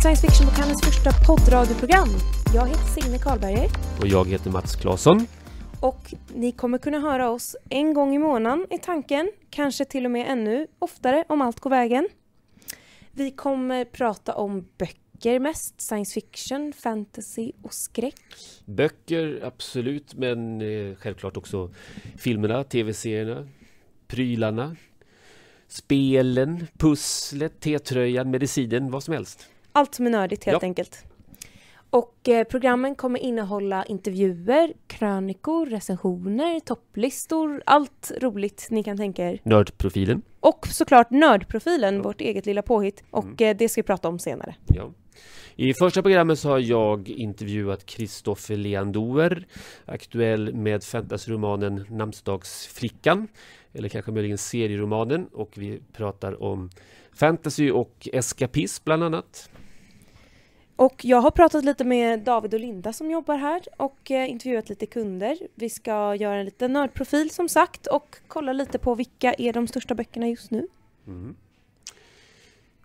Science Fiction-bokhandelns första poddradioprogram. Jag heter Signe Karlberger. Och jag heter Mats Claesson. Och ni kommer kunna höra oss en gång i månaden i tanken, kanske till och med ännu oftare om allt går vägen. Vi kommer prata om böcker mest, science fiction, fantasy och skräck. Böcker, absolut, men eh, självklart också filmerna, tv-serierna, prylarna, spelen, pusslet, T-tröjan, medicinen, vad som helst. Allt som är nördigt helt ja. enkelt. Och eh, programmen kommer innehålla intervjuer, krönikor, recensioner, topplistor, allt roligt ni kan tänka er. Nördprofilen. Och såklart Nördprofilen, ja. vårt eget lilla påhitt. Och mm. Eh, det ska vi prata om senare. Ja. I första programmet så har jag intervjuat Kristoffer Leandoer, aktuell med fantasyromanen Namnsdagsflickan, eller kanske möjligen serieromanen. Och vi pratar om fantasy och eskapism bland annat. Och jag har pratat lite med David och Linda som jobbar här och eh, intervjuat lite kunder. Vi ska göra en liten nördprofil som sagt och kolla lite på vilka är de största böckerna just nu. Mm.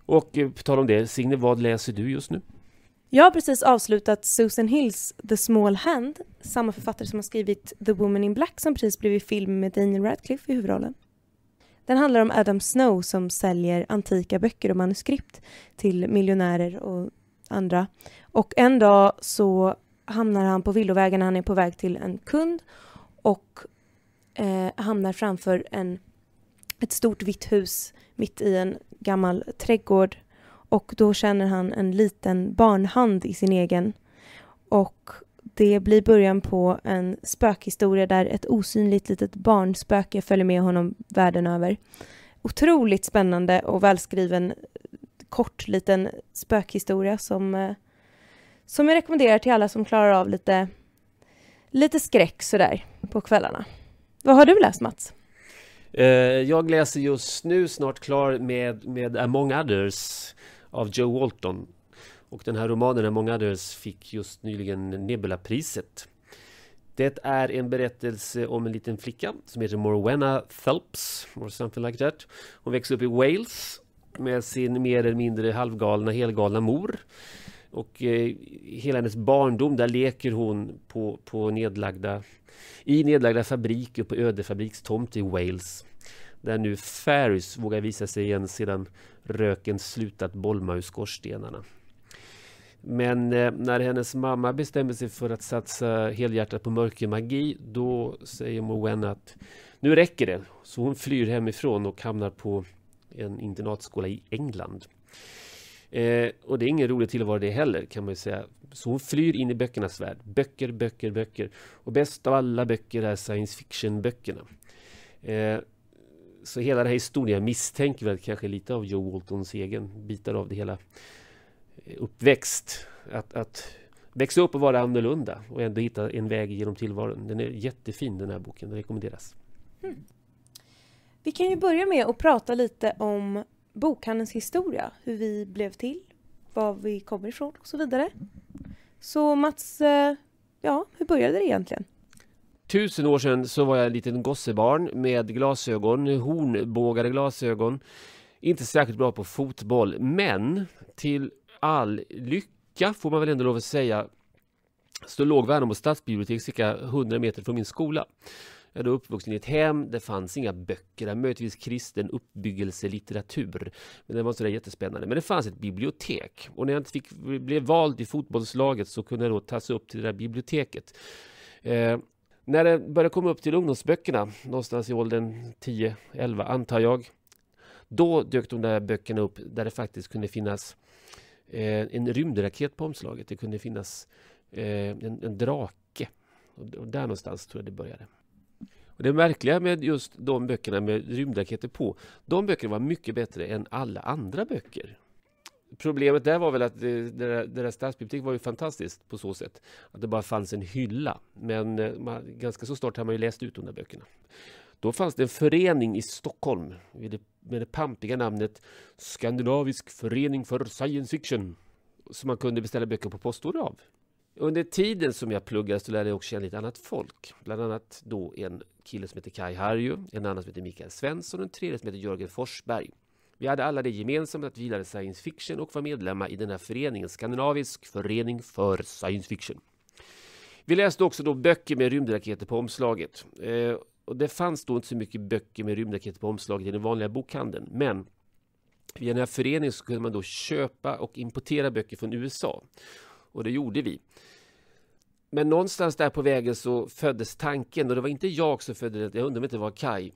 Och eh, på tal om det, Signe, vad läser du just nu? Jag har precis avslutat Susan Hills The Small Hand, samma författare som har skrivit The Woman in Black som precis blivit film med Daniel Radcliffe i huvudrollen. Den handlar om Adam Snow som säljer antika böcker och manuskript till miljonärer och andra. Och en dag så hamnar han på villovägen, han är på väg till en kund och eh, hamnar framför en, ett stort vitt hus mitt i en gammal trädgård och då känner han en liten barnhand i sin egen. Och det blir början på en spökhistoria där ett osynligt litet barnspöke följer med honom världen över. Otroligt spännande och välskriven kort liten spökhistoria som, eh, som jag rekommenderar till alla som klarar av lite, lite skräck sådär på kvällarna. Vad har du läst Mats? Eh, jag läser just nu snart klar med, med Among Others av Joe Walton. Och den här romanen Among Others fick just nyligen Nebula-priset. Det är en berättelse om en liten flicka som heter Morwenna Phelps, or something like that. Hon växer upp i Wales med sin mer eller mindre halvgalna, helgalna mor. Och eh, hela hennes barndom, där leker hon på, på nedlagda, i nedlagda fabriker på ödefabrikstomt i Wales. Där nu Ferris vågar visa sig igen sedan röken slutat bolma ur skorstenarna. Men eh, när hennes mamma bestämmer sig för att satsa helhjärtat på mörkermagi, då säger Moen att nu räcker det. Så hon flyr hemifrån och hamnar på en internatskola i England. Eh, och det är ingen rolig tillvaro det heller kan man ju säga. Så hon flyr in i böckernas värld. Böcker, böcker, böcker. Och bäst av alla böcker är science fiction-böckerna. Eh, så hela den här historien misstänker väl kanske lite av Joe Waltons egen bitar av det hela eh, uppväxt. Att, att växa upp och vara annorlunda och ändå hitta en väg genom tillvaron. Den är jättefin den här boken, den rekommenderas. Mm. Vi kan ju börja med att prata lite om bokhandelns historia, hur vi blev till, var vi kommer ifrån och så vidare. Så Mats, eh, ja, hur började det egentligen? Tusen år sedan så var jag en liten gossebarn med glasögon, hornbågade glasögon. Inte särskilt bra på fotboll, men till all lycka får man väl ändå lov att säga så låg Värnamo stadsbibliotek cirka 100 meter från min skola. Jag är uppvuxen i ett hem, det fanns inga böcker, där, möjligtvis kristen uppbyggelselitteratur. Men det var sådär jättespännande. Men det fanns ett bibliotek och när jag fick, blev vald i fotbollslaget så kunde jag då tas upp till det där biblioteket. Eh, när det började komma upp till ungdomsböckerna, någonstans i åldern 10-11 antar jag, då dök de där böckerna upp där det faktiskt kunde finnas eh, en rymdraket på omslaget. Det kunde finnas eh, en, en drake. och där någonstans tror jag det började det märkliga med just de böckerna med rymdraketer på, de böckerna var mycket bättre än alla andra böcker. Problemet där var väl att eh, deras stadsbibliotek var ju fantastiskt på så sätt. Att det bara fanns en hylla. Men eh, man, ganska så snart hade man ju läst ut de där böckerna. Då fanns det en förening i Stockholm med det, med det pampiga namnet Skandinavisk förening för science fiction. Som man kunde beställa böcker på postorder av. Under tiden som jag pluggade så lärde jag också känna lite annat folk. Bland annat då en kille som heter Kai Harju, en annan som heter Mikael Svensson och en tredje som heter Jörgen Forsberg. Vi hade alla det gemensamt att vi gillade science fiction och var medlemmar i den här föreningen, Skandinavisk förening för science fiction. Vi läste också då böcker med rymdraketer på omslaget. Eh, och det fanns då inte så mycket böcker med rymdraketer på omslaget i den vanliga bokhandeln. Men via den här föreningen så kunde man då köpa och importera böcker från USA. Och det gjorde vi. Men någonstans där på vägen så föddes tanken och det var inte jag som födde det. Jag undrar om det inte var Kai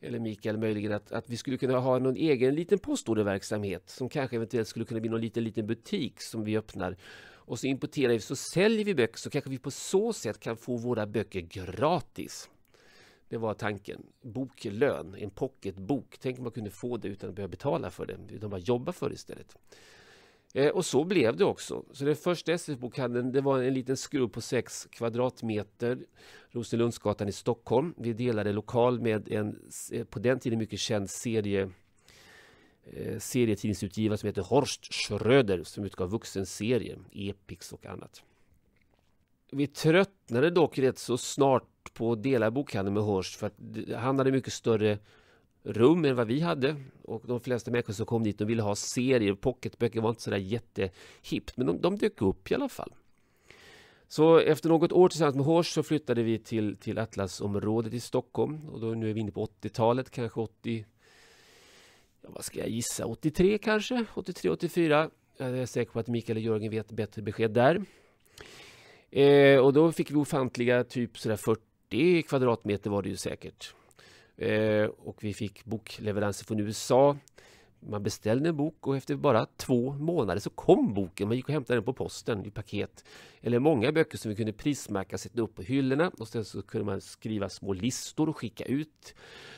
eller Mikael möjligen att, att vi skulle kunna ha någon egen liten postorderverksamhet som kanske eventuellt skulle kunna bli någon liten, liten butik som vi öppnar och så importerar vi, så säljer vi böcker så kanske vi på så sätt kan få våra böcker gratis. Det var tanken. Boklön, en pocketbok. Tänk om man kunde få det utan att behöva betala för det, utan bara jobba för det istället. Eh, och så blev det också. Så den första SS-bokhandeln det var en liten skrubb på 6 kvadratmeter, Rosenlundsgatan i Stockholm. Vi delade lokal med en eh, på den tiden mycket känd serie eh, serietidningsutgivare som heter Horst Schröder som utgav vuxenserier, Epix och annat. Vi tröttnade dock rätt så snart på att dela bokhandeln med Horst för att han hade mycket större rum än vad vi hade. Och de flesta människor som kom dit de ville ha serier. Pocketböcker var inte sådär jättehippt. Men de, de dök upp i alla fall. Så efter något år tillsammans med Hors så flyttade vi till, till Atlasområdet i Stockholm. Och då, nu är vi inne på 80-talet, kanske 80... Ja, vad ska jag gissa? 83 kanske? 83, 84. Jag är säker på att Mikael och Jörgen vet bättre besked där. Eh, och då fick vi ofantliga typ sådär 40 kvadratmeter var det ju säkert. Eh, och vi fick bokleveranser från USA. Man beställde en bok och efter bara två månader så kom boken. Man gick och hämtade den på posten i paket. Eller många böcker som vi kunde prismärka, sätta upp på hyllorna och sen så kunde man skriva små listor och skicka ut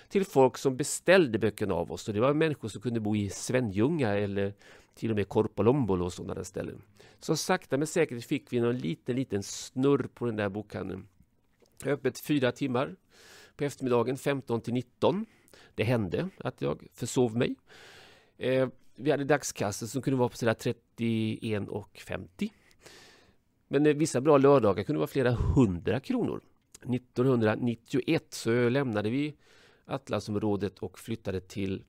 till folk som beställde böckerna av oss. Och det var människor som kunde bo i Svenljunga eller till och med Korpolombolo och sådana ställen. Så sakta men säkert fick vi någon liten, liten snurr på den där bokhandeln. Öppet fyra timmar på eftermiddagen 15 till 19. Det hände att jag försov mig. Eh, vi hade dagskassor som kunde vara på sådär 31 och 50. Men eh, vissa bra lördagar kunde vara flera hundra kronor. 1991 så lämnade vi Atlasområdet och flyttade till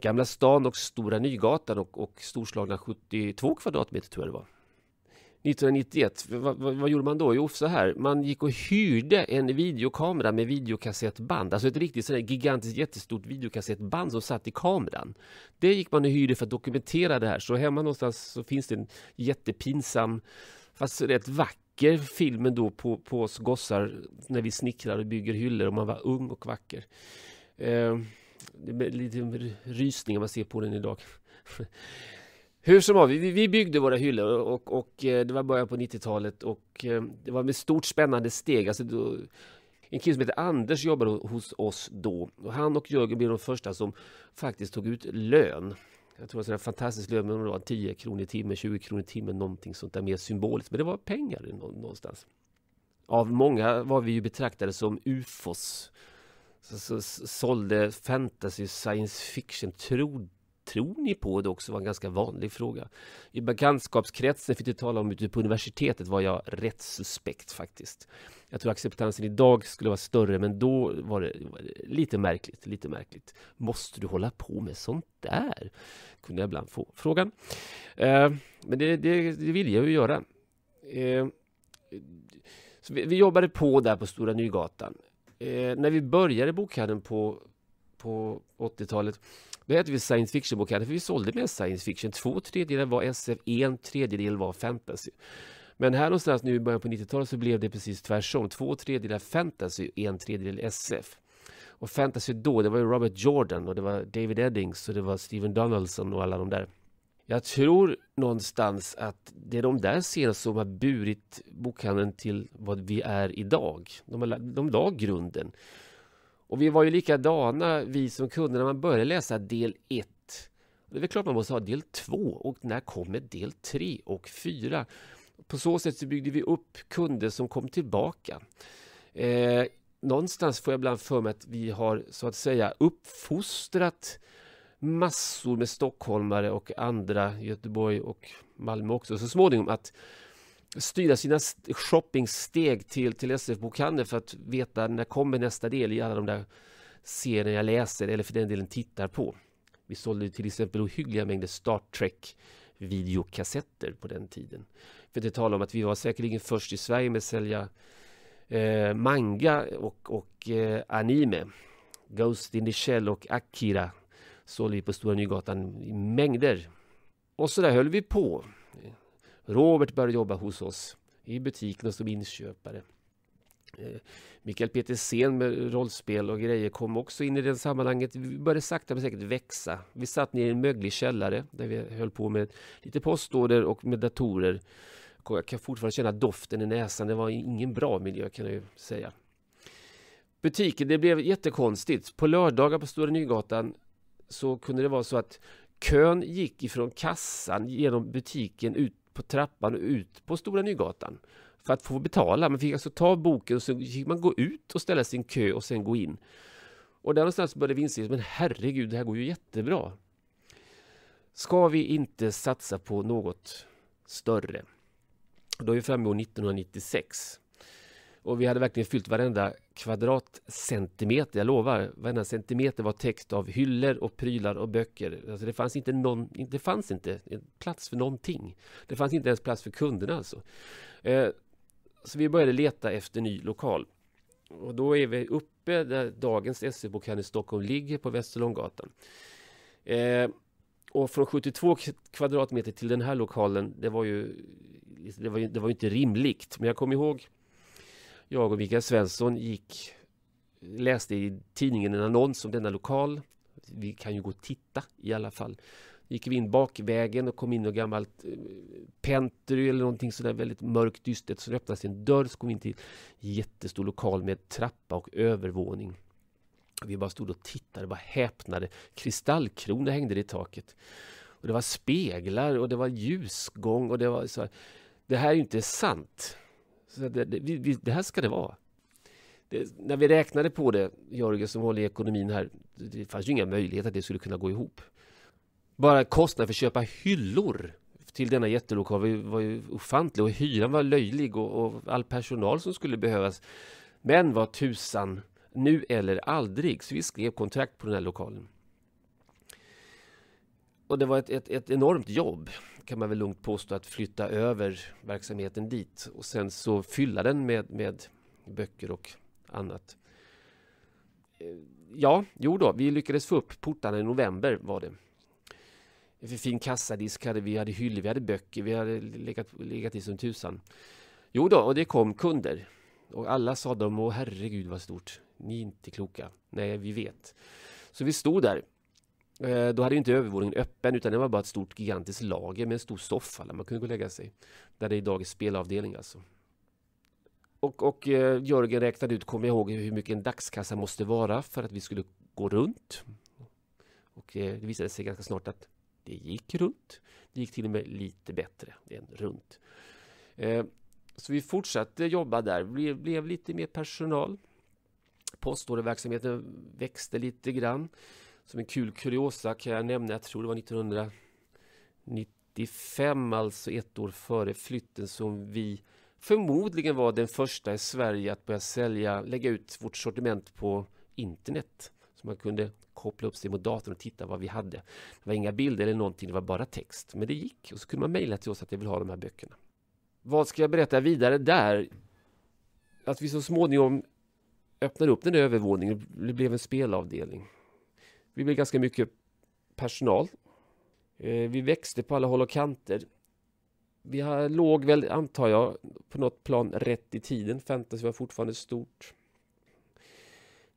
Gamla stan och Stora Nygatan och, och storslagna 72 kvadratmeter tror jag det var. 1991, vad, vad, vad, gjorde man då? Jo, så här, man gick och hyrde en videokamera med videokassettband, alltså ett riktigt sådär gigantiskt jättestort videokassettband som satt i kameran. Det gick man och hyrde för att dokumentera det här, så hemma någonstans så finns det en jättepinsam, fast alltså rätt vacker film ändå på, på oss gossar när vi snickrar och bygger hyllor och man var ung och vacker. Eh, det blir lite rysningar man ser på den idag. Hur som helst, vi, byggde våra hyllor och, och, eh, det var början på 90-talet och eh, det var med stort spännande steg. Alltså, då, en kille som heter Anders jobbade hos oss då. Och han och Jörgen blev de första som faktiskt tog ut lön. Jag tror att det var en fantastisk lön, men det var 10 kronor i timmen, 20 kronor i timmen, någonting sånt där mer symboliskt. Men det var pengar någonstans. Av många var vi ju betraktade som ufos. Så, så, sålde fantasy, science fiction, trodde tror ni på det också var en ganska vanlig fråga. I bekantskapskretsen, för att tala om ute på universitetet, var jag rätt suspekt faktiskt. Jag tror acceptansen idag skulle vara större, men då var det, var det lite märkligt, lite märkligt. Måste du hålla på med sånt där? Kunde jag ibland få frågan. Eh, men det, det, det vill jag ju göra. Eh, så vi, vi jobbade på där på Stora Nygatan. Eh, när vi började bokhandeln på, på 80-talet då hette vi science fiction-bokhandeln för vi sålde mer science fiction. Två tredjedelar var SF, en tredjedel var fantasy. Men här någonstans nu i början på 90-talet så blev det precis tvärtom. Två tredjedelar fantasy, en tredjedel SF. Och fantasy då, det var ju Robert Jordan och det var David Eddings och det var Steven Donaldson och alla de där. Jag tror någonstans att det är de där scenerna som har burit bokhandeln till vad vi är idag. De, har, de la grunden. Och vi var ju likadana, vi som kunde, när man började läsa del 1. Det är väl klart man måste ha del 2 och när kommer del 3 och 4? På så sätt så byggde vi upp kunder som kom tillbaka. Eh, någonstans får jag ibland för mig att vi har så att säga uppfostrat massor med stockholmare och andra, Göteborg och Malmö också, så småningom att styra sina shoppingsteg till, till SF-bokhandeln för att veta när kommer nästa del i alla de där serierna jag läser eller för den delen tittar på. Vi sålde till exempel ohyggliga mängder Star Trek videokassetter på den tiden. För det talar om att vi var säkerligen först i Sverige med att sälja eh, manga och, och eh, anime. Ghost in the Shell och Akira sålde vi på Stora Nygatan i mängder. Och så där höll vi på. Robert började jobba hos oss i butikerna som inköpare. Eh, Mikael Petersen med rollspel och grejer kom också in i det sammanhanget. Vi började sakta men säkert växa. Vi satt nere i en möglig källare där vi höll på med lite postorder och med datorer. Jag kan fortfarande känna doften i näsan. Det var ingen bra miljö kan jag ju säga. Butiken, det blev jättekonstigt. På lördagar på Stora Nygatan så kunde det vara så att kön gick ifrån kassan genom butiken ut på trappan och ut på Stora Nygatan för att få betala. Man fick alltså ta boken och så fick man gå ut och ställa sin kö och sen gå in. Och där någonstans började vi inse, men herregud, det här går ju jättebra. Ska vi inte satsa på något större? Då är vi framme år 1996. Och vi hade verkligen fyllt varenda kvadratcentimeter, jag lovar, varenda centimeter var täckt av hyllor och prylar och böcker. Alltså det fanns inte någon, det fanns inte plats för någonting. Det fanns inte ens plats för kunderna alltså. Eh, så vi började leta efter ny lokal. Och då är vi uppe där dagens SE-bokhandel i Stockholm ligger på Västerlånggatan. Eh, och från 72 kvadratmeter till den här lokalen, det var ju det var, ju, det var inte rimligt. Men jag kommer ihåg jag och Mikael Svensson gick läste i tidningen en annons om denna lokal. Vi kan ju gå och titta i alla fall. Gick vi in bakvägen och kom in i något gammalt eh, pentry eller någonting sådär väldigt mörkt dystert. Så det öppnades en dörr så kom vi in till en jättestor lokal med trappa och övervåning. Vi bara stod och tittade, bara häpnade. Kristallkronor hängde i taket. Och Det var speglar och det var ljusgång och det var så här. Det här är ju inte sant. Så det, det, vi, det här ska det vara. Det, när vi räknade på det, Jörgen som håller i ekonomin här, det fanns ju inga möjligheter att det skulle kunna gå ihop. Bara kostnaden för att köpa hyllor till denna jättelokal var ju ofantlig och hyran var löjlig och, och all personal som skulle behövas. Men vad tusan, nu eller aldrig. Så vi skrev kontrakt på den här lokalen. Och det var ett, ett, ett, enormt jobb kan man väl lugnt påstå att flytta över verksamheten dit och sen så fylla den med, med böcker och annat. Eh, ja, jo då, vi lyckades få upp portarna i november var det. En fin kassadisk hade vi, hade hyllor, vi hade böcker, vi hade legat, legat i som tusan. Jo då, och det kom kunder. Och alla sa de, åh herregud vad stort, ni är inte kloka. Nej, vi vet. Så vi stod där Eh, då hade inte övervåningen öppen utan det var bara ett stort gigantiskt lager med en stor soffa där man kunde gå och lägga sig. Där det idag är spelavdelning alltså. Och, och eh, Jörgen räknade ut, kom ihåg, hur mycket en dagskassa måste vara för att vi skulle gå runt. Och eh, det visade sig ganska snart att det gick runt. Det gick till och med lite bättre än runt. så vi fortsatte jobba där, blev, blev lite mer personal. Postorderverksamheten växte lite grann. Som en kul kuriosa kan jag nämna, jag tror det var 1995, alltså ett år före flytten, som vi förmodligen var den första i Sverige att börja sälja, lägga ut vårt sortiment på internet. Så man kunde koppla upp sig mot datorn och titta vad vi hade. Det var inga bilder eller någonting, det var bara text. Men det gick och så kunde man mejla till oss att jag vill ha de här böckerna. Vad ska jag berätta vidare där? Att vi så småningom öppnade upp den övervåningen. Det blev en spelavdelning. Vi blev ganska mycket personal. Eh, vi växte på alla håll och kanter. Vi låg väl, antar jag, på något plan rätt i tiden. Fantasy var fortfarande stort.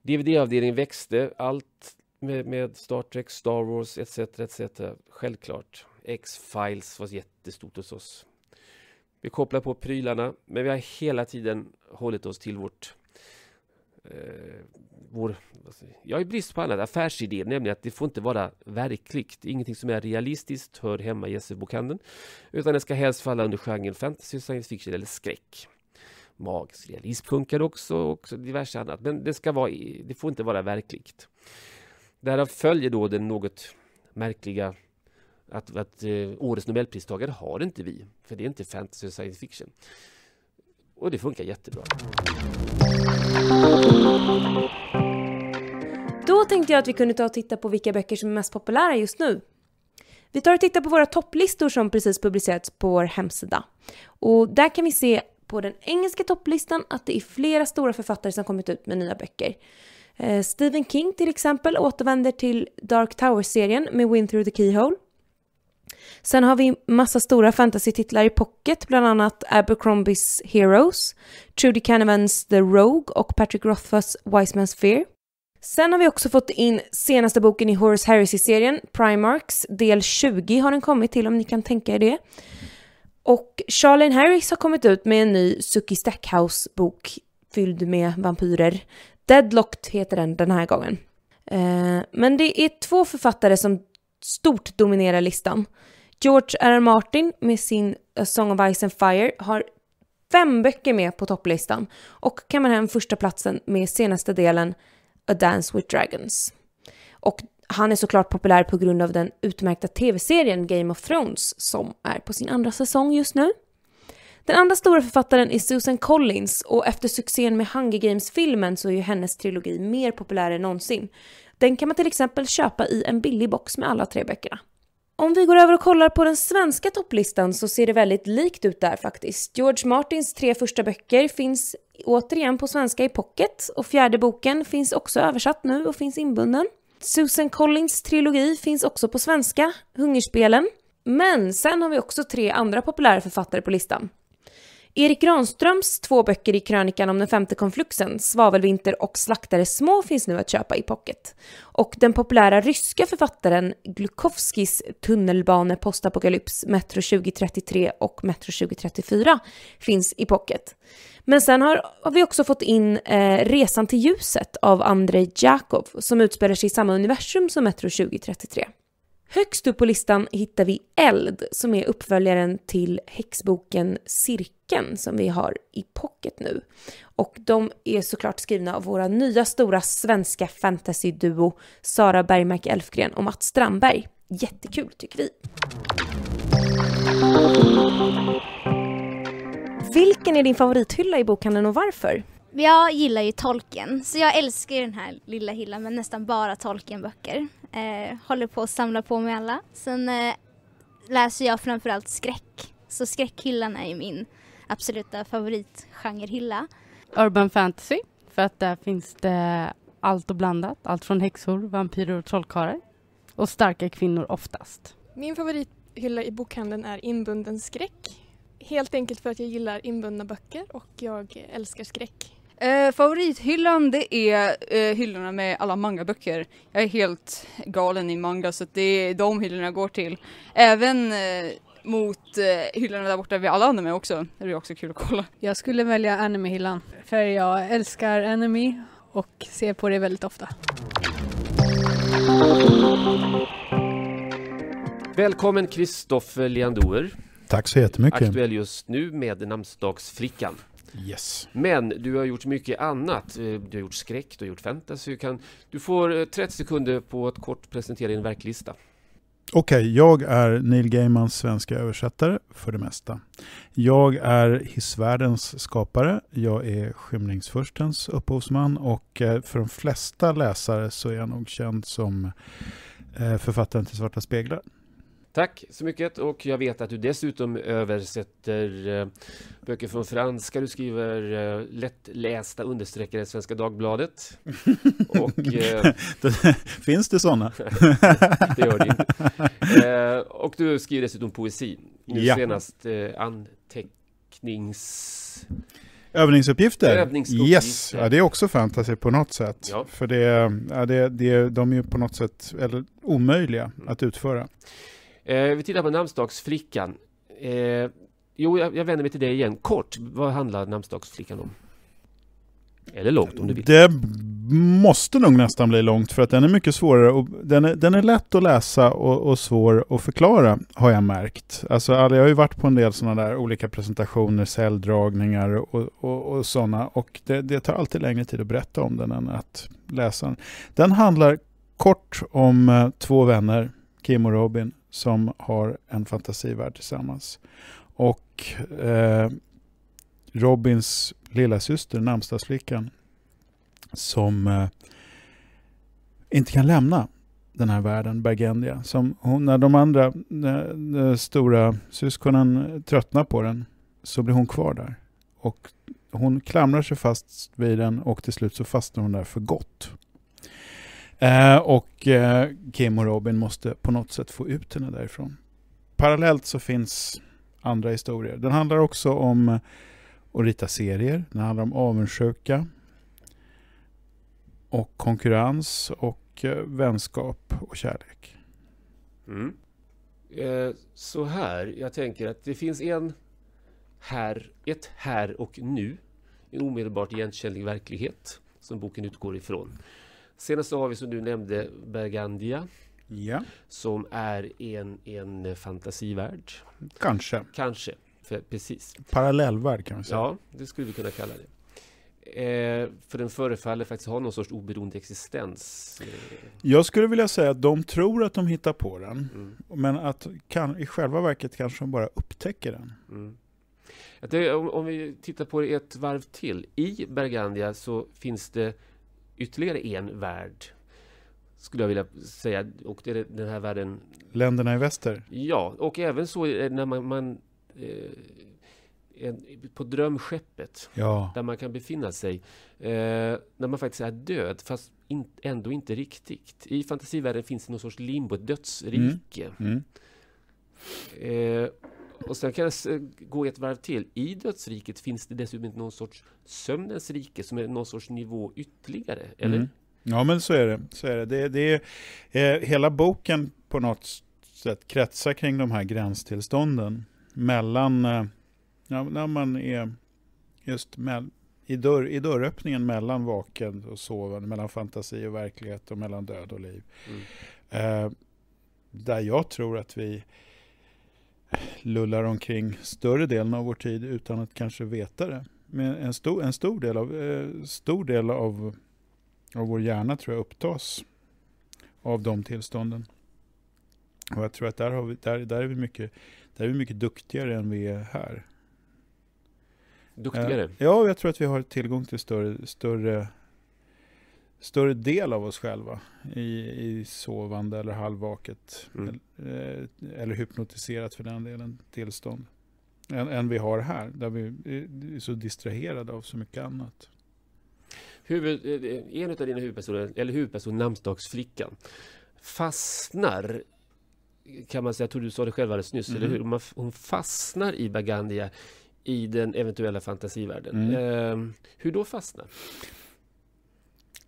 DVD-avdelningen växte. Allt med, med, Star Trek, Star Wars etc. etc. Självklart. X-Files var jättestort hos oss. Vi kopplade på prylarna, men vi har hela tiden hållit oss till vårt eh, vår, jag är brist på annat, affärsidé, nämligen att det får inte vara verkligt. Ingenting som är realistiskt hör hemma i SF-bokhandeln, utan det ska helst falla under genren fantasy, science fiction eller skräck. Magisk realism funkar också och diverse annat, men det, ska vara, det får inte vara verkligt. Därav följer då den något märkliga att, att eh, årets nobelpristagare har inte vi, för det är inte fantasy science fiction. Och det funkar jättebra. Då tänkte jag att vi kunde ta och titta på vilka böcker som är mest populära just nu. Vi tar och tittar på våra topplistor som precis publicerats på vår hemsida. Och där kan vi se på den engelska topplistan att det är flera stora författare som kommit ut med nya böcker. Eh, Stephen King till exempel återvänder till Dark Tower-serien med Win Through the Keyhole. Sen har vi massa stora fantasy-titlar i pocket, bland annat Abercrombies Heroes, Trudy Canavans The Rogue och Patrick Rothfuss Wise Man's Fear. Sen har vi också fått in senaste boken i Horace Harris-serien, Primarchs, del 20 har den kommit till om ni kan tänka er det. Och Charlene Harris har kommit ut med en ny Suki Stackhouse-bok fylld med vampyrer. Deadlocked heter den den här gången. Eh, men det är två författare som stort dominerar listan. George R. R. Martin med sin A Song of Ice and Fire har fem böcker med på topplistan och kammar hem första platsen med senaste delen A Dance with Dragons. Och han är såklart populär på grund av den utmärkta tv-serien Game of Thrones som är på sin andra säsong just nu. Den andra stora författaren är Susan Collins och efter succén med Hunger Games-filmen så är ju hennes trilogi mer populär än någonsin. Den kan man till exempel köpa i en billig box med alla tre böckerna. Om vi går över och kollar på den svenska topplistan så ser det väldigt likt ut där faktiskt. George Martins tre första böcker finns återigen på svenska i pocket och fjärde boken finns också översatt nu och finns inbunden. Susan Collins trilogi finns också på svenska, Hungerspelen. Men sen har vi också tre andra populära författare på listan. Erik Granströms två böcker i krönikan om den femte konfluxen, Svavelvinter och Slaktare små finns nu att köpa i pocket. Och den populära ryska författaren Glukovskis Tunnelbane postapokalyps Metro 2033 och Metro 2034 finns i pocket. Men sen har, har vi också fått in eh, Resan till ljuset av Andrei Jakov som utspelar sig i samma universum som Metro 2033. Högst upp på listan hittar vi Eld som är uppföljaren till häxboken Cirkeln som vi har i pocket nu. Och de är såklart skrivna av våra nya stora svenska fantasyduo Sara Bergmark Elfgren och Mats Strandberg. Jättekul tycker vi. Vilken är din favorithylla i bokhandeln och varför? Jag gillar ju tolken, så jag älskar ju den här lilla hyllan med nästan bara tolkenböcker eh, håller på att samla på mig alla. Sen eh, läser jag framförallt skräck. Så skräckhyllan är ju min absoluta favoritgenrehylla. Urban fantasy, för att där finns det allt och blandat. Allt från häxor, vampyrer och trollkarlar. Och starka kvinnor oftast. Min favorithylla i bokhandeln är inbunden skräck. Helt enkelt för att jag gillar inbundna böcker och jag älskar skräck. Eh, favorithyllan det är eh, hyllorna med alla mangaböcker. Jag är helt galen i manga så det är de hyllorna jag går till. Även eh, mot eh, hyllorna där borta vid alla anime också. Det är också kul att kolla. Jag skulle välja anime-hyllan för jag älskar anime och ser på det väldigt ofta. Välkommen Kristoffer Leandouer. Tack så jättemycket. Aktuell just nu med namnsdagsflickan. Yes. Men du har gjort mycket annat. Eh, du har gjort skräck, du har gjort fantasy. Kan, du får 30 eh, sekunder på att kort presentera din verklista. Okej, okay, jag är Neil Gaimans svenska översättare för det mesta. Jag är hissvärldens skapare, jag är skymningsfurstens upphovsman och eh, för de flesta läsare så är jag nog känd som författaren till Svarta speglar. Tack så mycket och jag vet att du dessutom översätter eh, böcker från franska. Du skriver eh, lättlästa understreckare i Svenska Dagbladet. Och, eh, Finns det sådana? det gör det inte. Eh, och du skriver dessutom poesi. Nu ja. senast eh, antecknings... Övningsuppgifter? Övningsuppgifter. Yes, ja, det är också fantasy på något sätt. Ja. För det, ja, det, det, de är ju på något sätt eller, omöjliga mm. att utföra. Eh, vi tittar på namnsdagsflickan. Eh, jo, jag, jag, vänder mig till dig igen. Kort, vad handlar namnsdagsflickan om? Eller långt om du vill. Det måste nog nästan bli långt för att den är mycket svårare. Och den, är, den är lätt att läsa och, och svår att förklara har jag märkt. Alltså, jag har ju varit på en del sådana där olika presentationer, celldragningar och, och, och sådana. Och det, det tar alltid längre tid att berätta om den än att läsa den. Den handlar kort om eh, två vänner, Kim och Robin, som har en fantasivärld tillsammans. Och eh, Robins lillasyster, namnsdagsflickan, som eh, inte kan lämna den här världen, Bergendia. Som hon, när de andra de, de stora syskonen tröttnar på den så blir hon kvar där. Och hon klamrar sig fast vid den och till slut så fastnar hon där för gott. Eh, och eh, Kim och Robin måste på något sätt få ut henne därifrån. Parallellt så finns andra historier. Den handlar också om att rita serier. Den handlar om avundsjuka och konkurrens och eh, vänskap och kärlek. Mm. Eh, så här, jag tänker att det finns en här, ett här och nu, en omedelbart igenkännlig verklighet som boken utgår ifrån. Senast har vi som du nämnde Bergandia. Ja. Som är en, en fantasivärld. Kanske. Kanske, för, precis. Parallellvärld kan vi säga. Ja, det skulle vi kunna kalla det. Eh, för den förefaller faktiskt ha någon sorts oberoende existens. Jag skulle vilja säga att de tror att de hittar på den, mm. men att kan, i själva verket kanske de bara upptäcker den. Mm. Det, om, om, vi tittar på det ett varv till. I Bergandia så finns det ytterligare en värld skulle jag vilja säga. Och det är den här världen... Länderna i väster? Ja, och även så när man... man eh, en, på drömskeppet, ja. där man kan befinna sig. Eh, när man faktiskt är död, fast in, ändå inte riktigt. I fantasivärlden finns det någon sorts limbo, ett dödsrike. Mm. Mm. Eh, och sen kan jag gå ett varv till. I dödsriket finns det dessutom inte någon sorts sömnens rike som är någon sorts nivå ytterligare, eller? Mm. Ja, men så är det. Så är det. det, det är, eh, hela boken på något sätt kretsar kring de här gränstillstånden mellan eh, när man är just med, i, dörr, i dörröppningen mellan vaken och sovande, mellan fantasi och verklighet och mellan död och liv. Mm. Eh, där jag tror att vi lullar omkring större delen av vår tid utan att kanske veta det. Men en stor, en stor del, av, eh, stor del av, av vår hjärna tror jag upptas av de tillstånden. Och jag tror att där, har vi, där, där, är, vi mycket, där är vi mycket duktigare än vi är här. Duktigare? Eh, ja, jag tror att vi har tillgång till större, större större del av oss själva i, i sovande eller halvvaket mm. eller, eh, eller, hypnotiserat för den delen tillstånd än, än vi har här, där vi eh, är så distraherade av så mycket annat. Huvud, eh, en av dina huvudpersoner, eller huvudperson, namnsdagsflickan, fastnar kan man säga, jag tror du sa det själv alldeles nyss, mm. eller hur? Man, hon fastnar i Bagandia i den eventuella fantasivärlden. Mm. Eh, hur då fastnar?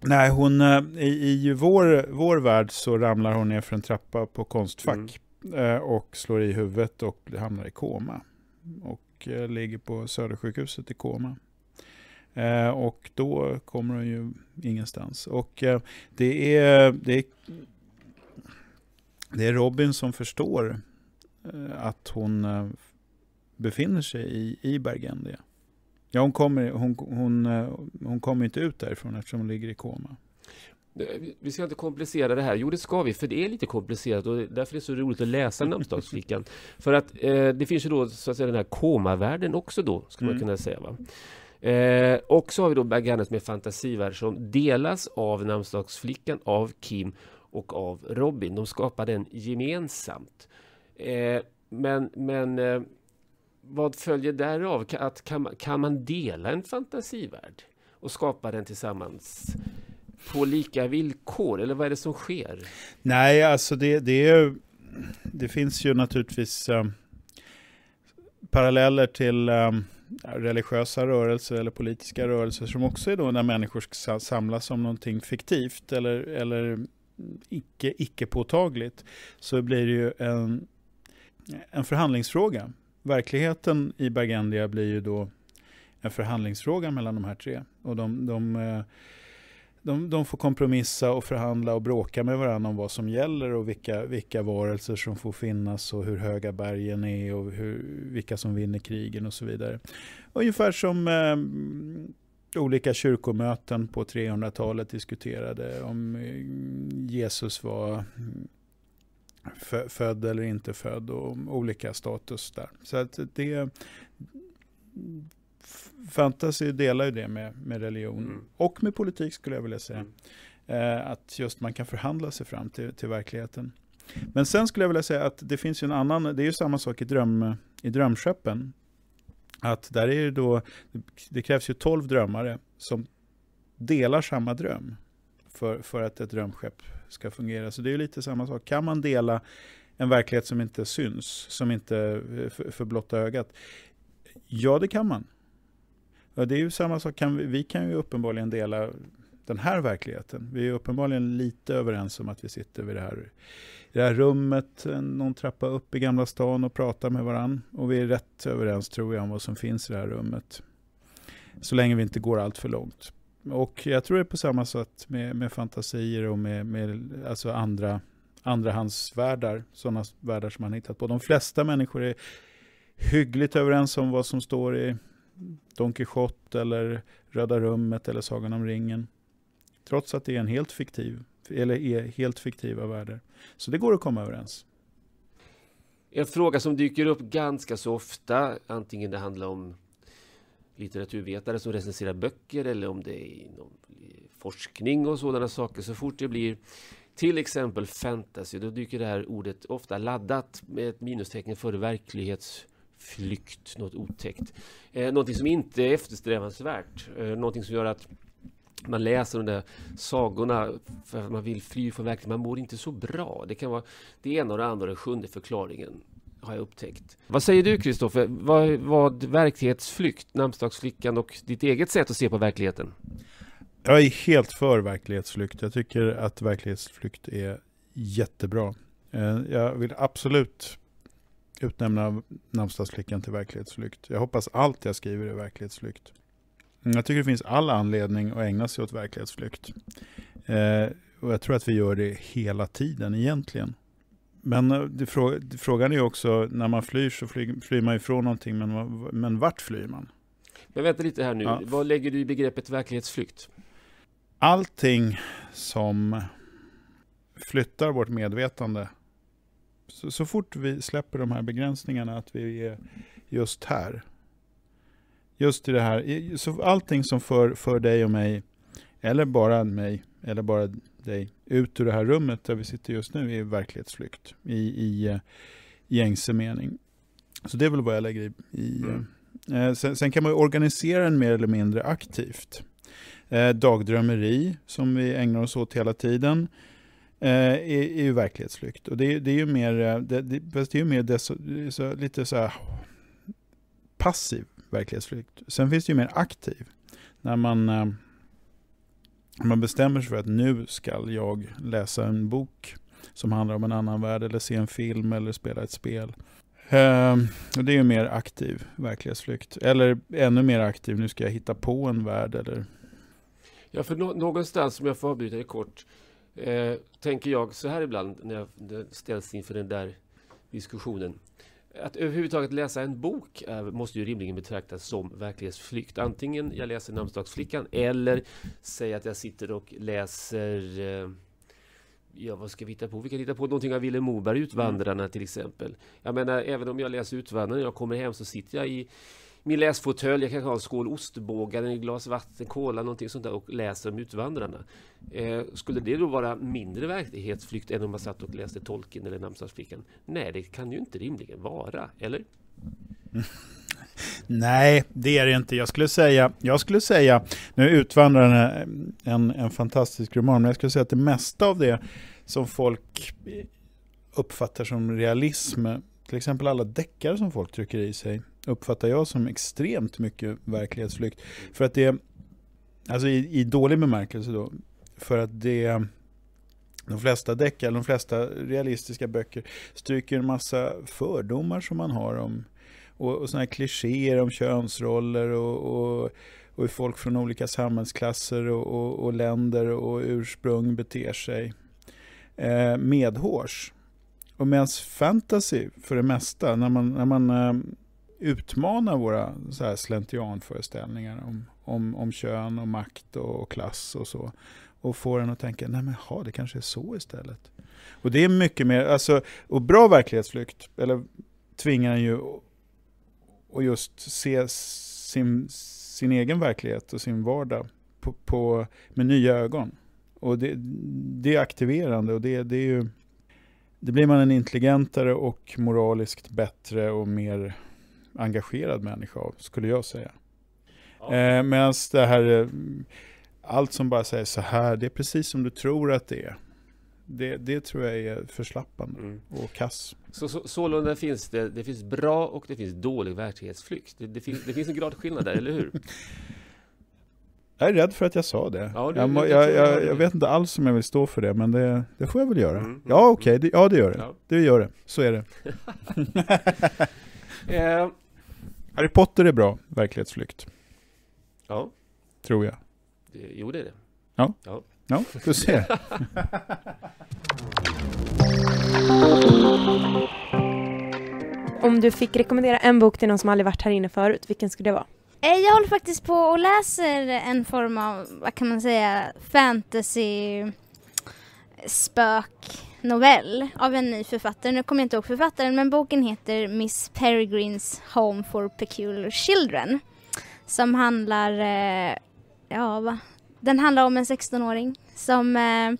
Nej, hon, eh, i, i vår, vår värld så ramlar hon ner för en trappa på Konstfack mm. Eh, och slår i huvudet och hamnar i koma. Och eh, ligger på Södersjukhuset i koma. Och då kommer hon ju ingenstans. Och det är, det är, det är Robin som förstår att hon befinner sig i, i Bergendia. Ja, hon kommer, hon, hon, eh, hon kommer inte ut därifrån eftersom hon ligger i koma. Vi ska inte komplicera det här. Jo, det ska vi, för det är lite komplicerat och därför är det så roligt att läsa namnsdagsflickan. för att eh, det finns ju då så att säga den här komavärlden också då, skulle mm. man kunna säga. Va? Eh, och så har vi då Berganet med fantasivärld som delas av namnsdagsflickan, av Kim och av Robin. De skapar den gemensamt. Eh, men men eh, vad följer därav? Att kan, man, kan man dela en fantasivärld och skapa den tillsammans? på lika villkor, eller vad är det som sker? Nej, alltså det, det, är, det finns ju naturligtvis eh, paralleller till eh, religiösa rörelser eller politiska rörelser som också är då när människor samlas om någonting fiktivt eller, eller icke, icke påtagligt så blir det ju en, en förhandlingsfråga verkligheten i Bergendia blir ju då en förhandlingsfråga mellan de här tre. Och de, de, eh, de, de får kompromissa och förhandla och bråka med varandra om vad som gäller och vilka, vilka varelser som får finnas och hur höga bergen är och hur, vilka som vinner krigen och så vidare. Ungefär som eh, olika kyrkomöten på 300-talet diskuterade om eh, Jesus var född eller inte född och olika status där. Så att det, fantasy delar ju det med, med religion mm. och med politik skulle jag vilja säga. Mm. Eh, att just man kan förhandla sig fram till, till verkligheten. Men sen skulle jag vilja säga att det finns ju en annan, det är ju samma sak i, dröm, i drömskeppen. Att där är det då, det krävs ju tolv drömmare som delar samma dröm för, för att ett drömskepp ska fungera. Så det är lite samma sak. Kan man dela en verklighet som inte syns, som inte eh, för, för blotta ögat? Ja, det kan man. Ja, det är ju samma sak, kan vi, vi, kan ju uppenbarligen dela den här verkligheten. Vi är uppenbarligen lite överens om att vi sitter vid det här, i det här rummet, eh, någon trappa upp i Gamla stan och pratar med varann. Och vi är rätt överens, tror jag, om vad som finns i det här rummet. Så länge vi inte går allt för långt. Och jag tror det är på samma sätt med, med fantasier och med, med alltså andra andrahandsvärldar, sådana världar som man hittat på. De flesta människor är hyggligt överens om vad som står i Don Quijote eller Röda rummet eller Sagan om ringen. Trots att det är en helt fiktiv, eller är helt fiktiva världar. Så det går att komma överens. En fråga som dyker upp ganska så ofta, antingen det handlar om litteraturvetare som recenserar böcker eller om det är inom forskning och sådana saker. Så fort det blir till exempel fantasy, då dyker det här ordet ofta laddat med ett minustecken för verklighetsflykt, något otäckt. Eh, någonting som inte är eftersträvansvärt, eh, någonting som gör att man läser de där sagorna för att man vill fly från verkligheten. Man mår inte så bra. Det kan vara det ena och det andra, den sjunde förklaringen har jag upptäckt. Vad säger du Kristoffer? Vad, vad verklighetsflykt, namnsdagsflickan och ditt eget sätt att se på verkligheten? Jag är helt för verklighetsflykt. Jag tycker att verklighetsflykt är jättebra. Eh, jag vill absolut utnämna namnsdagsflickan till verklighetsflykt. Jag hoppas allt jag skriver är verklighetsflykt. Mm, jag tycker det finns all anledning att ägna sig åt verklighetsflykt. Eh, och jag tror att vi gör det hela tiden egentligen. Men eh, frågan är ju också, när man flyr så flyr, flyr man ifrån någonting, men, men vart flyr man? Men vänta lite här nu, ja. vad lägger du i begreppet verklighetsflykt? Allting som flyttar vårt medvetande, så, så fort vi släpper de här begränsningarna, att vi är just här, just i det här, så allting som för, för dig och mig, eller bara mig, eller bara dig ut ur det här rummet där vi sitter just nu i verklighetsflykt i, i, eh, i gängse mening. Så det är väl vad jag lägger i. i mm. Eh, eh, sen, sen, kan man organisera den mer eller mindre aktivt. dagdrömmeri som vi ägnar oss åt hela tiden är, är ju verklighetsflykt. Och det, det är ju mer, det, det, det är ju mer deso, så, lite så här passiv verklighetsflykt. Sen finns det ju mer aktiv. När man man bestämmer sig för att nu ska jag läsa en bok som handlar om en annan värld eller se en film eller spela ett spel. Ehm, det är ju mer aktiv verklighetsflykt. Eller ännu mer aktiv, nu ska jag hitta på en värld eller... Ja, för nå någonstans, om jag får avbryta dig kort, eh, tänker jag så här ibland när jag ställs inför den där diskussionen att överhuvudtaget läsa en bok är, måste ju rimligen betraktas som verklighetsflykt. Antingen jag läser Namnsdagsflickan eller säger att jag sitter och läser eh, Ja, vad ska vi hitta på? Vi kan hitta på någonting av Vilhelm Moberg, Utvandrarna mm. till exempel. Jag menar, även om jag läser Utvandrarna, när jag kommer hem så sitter jag i min läsfåtölj, jag kanske har en skål ostbågar, en glas vatten, cola, någonting sånt där och läser om Utvandrarna. Eh, skulle det då vara mindre verklighetsflykt än om man satt och läste Tolkien eller Namnsdagsflickan? Nej, det kan ju inte rimligen vara, eller? Nej, det är det inte. Jag skulle säga, jag skulle säga nu är en, en, en fantastisk roman, men jag skulle säga att det mesta av det som folk uppfattar som realism, till exempel alla deckare som folk trycker i sig, uppfattar jag som extremt mycket verklighetsflykt. För att det, alltså i, i dålig bemärkelse då, för att det de flesta deckare, de flesta realistiska böcker stryker en massa fördomar som man har om och, och såna här klichéer om könsroller och, och, och hur folk från olika samhällsklasser och, och, och länder och ursprung beter sig eh, medhårs. Och medan fantasy för det mesta, när man, när man eh, utmana våra så här slentrianföreställningar om, om, om kön och makt och klass och så. Och får en att tänka, nej men ha, det kanske är så istället. Och det är mycket mer, alltså, och bra verklighetsflykt, eller tvingar en ju att just se sin, sin egen verklighet och sin vardag på, på, med nya ögon. Och det, det är aktiverande och det, det är ju, det blir man en intelligentare och moraliskt bättre och mer engagerad människa av, skulle jag säga. Ja. Eh, Medan det här, eh, allt som bara säger så här, det är precis som du tror att det är. Det, det tror jag är förslappande mm. och kass. Så, så, sålunda finns det, det finns bra och det finns dålig verklighetsflykt. Det, det, finns, det finns en gradskillnad där, eller hur? Jag är rädd för att jag sa det. Ja, det jag, jag, jag, jag, vet inte alls om jag vill stå för det, men det, det får jag väl göra. Mm, ja, mm. okej, okay, ja det gör det. Ja. Det gör det, så är det. eh, Harry Potter är bra, verklighetsflykt. Ja. Tror jag. Jo, det är det. Ja. Ja, ja får se. Om du fick rekommendera en bok till någon som aldrig varit här inne förut, vilken skulle det vara? Eh, jag håller faktiskt på och läser en form av, vad kan man säga, fantasy spöknovell av en ny författare. Nu kommer jag inte ihåg författaren men boken heter Miss Peregrines Home for Peculiar Children. Som handlar, eh, ja va? Den handlar om en 16-åring som eh,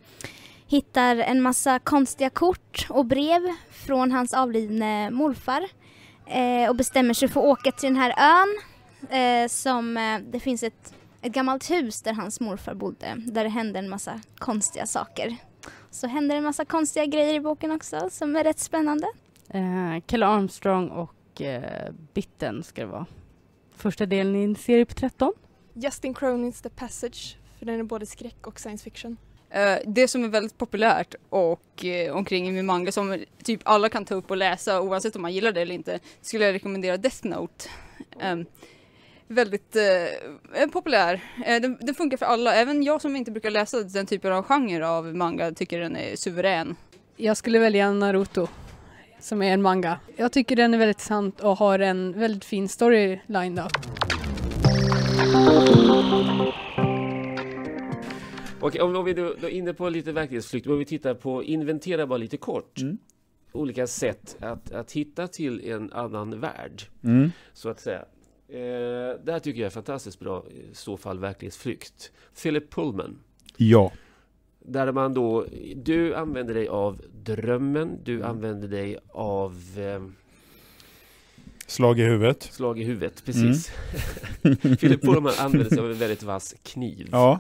hittar en massa konstiga kort och brev från hans avlidne morfar eh, och bestämmer sig för att åka till den här ön eh, som eh, det finns ett ett gammalt hus där hans morfar bodde där det hände en massa konstiga saker så händer en massa konstiga grejer i boken också som är rätt spännande. Eh, Kalle Armstrong och eh, Bitten ska det vara. Första delen i en serie på 13. Justin Cronins The Passage, för den är både skräck och science fiction. Eh, det som är väldigt populärt och eh, omkring i min manga som typ alla kan ta upp och läsa oavsett om man gillar det eller inte skulle jag rekommendera Death Note. Mm väldigt eh, eh, populär. Eh, den, den, funkar för alla, även jag som inte brukar läsa den typen av genre av manga tycker den är suverän. Jag skulle välja Naruto som är en manga. Jag tycker den är väldigt sant och har en väldigt fin storyline då. Okej, om, vi då, då är inne på lite verklighetsflykt, om vi tittar på, inventera bara lite kort. Mm olika sätt att, att hitta till en annan värld. Mm. Så att säga. Eh, det här tycker jag är fantastiskt bra, i så fall verklighetsflykt. Philip Pullman. Ja. Där man då, du använder dig av drömmen, du mm. använder dig av eh, Slag i huvudet. Slag i huvudet, mm. precis. Mm. Philip Pullman använder sig av en väldigt vass kniv. Ja.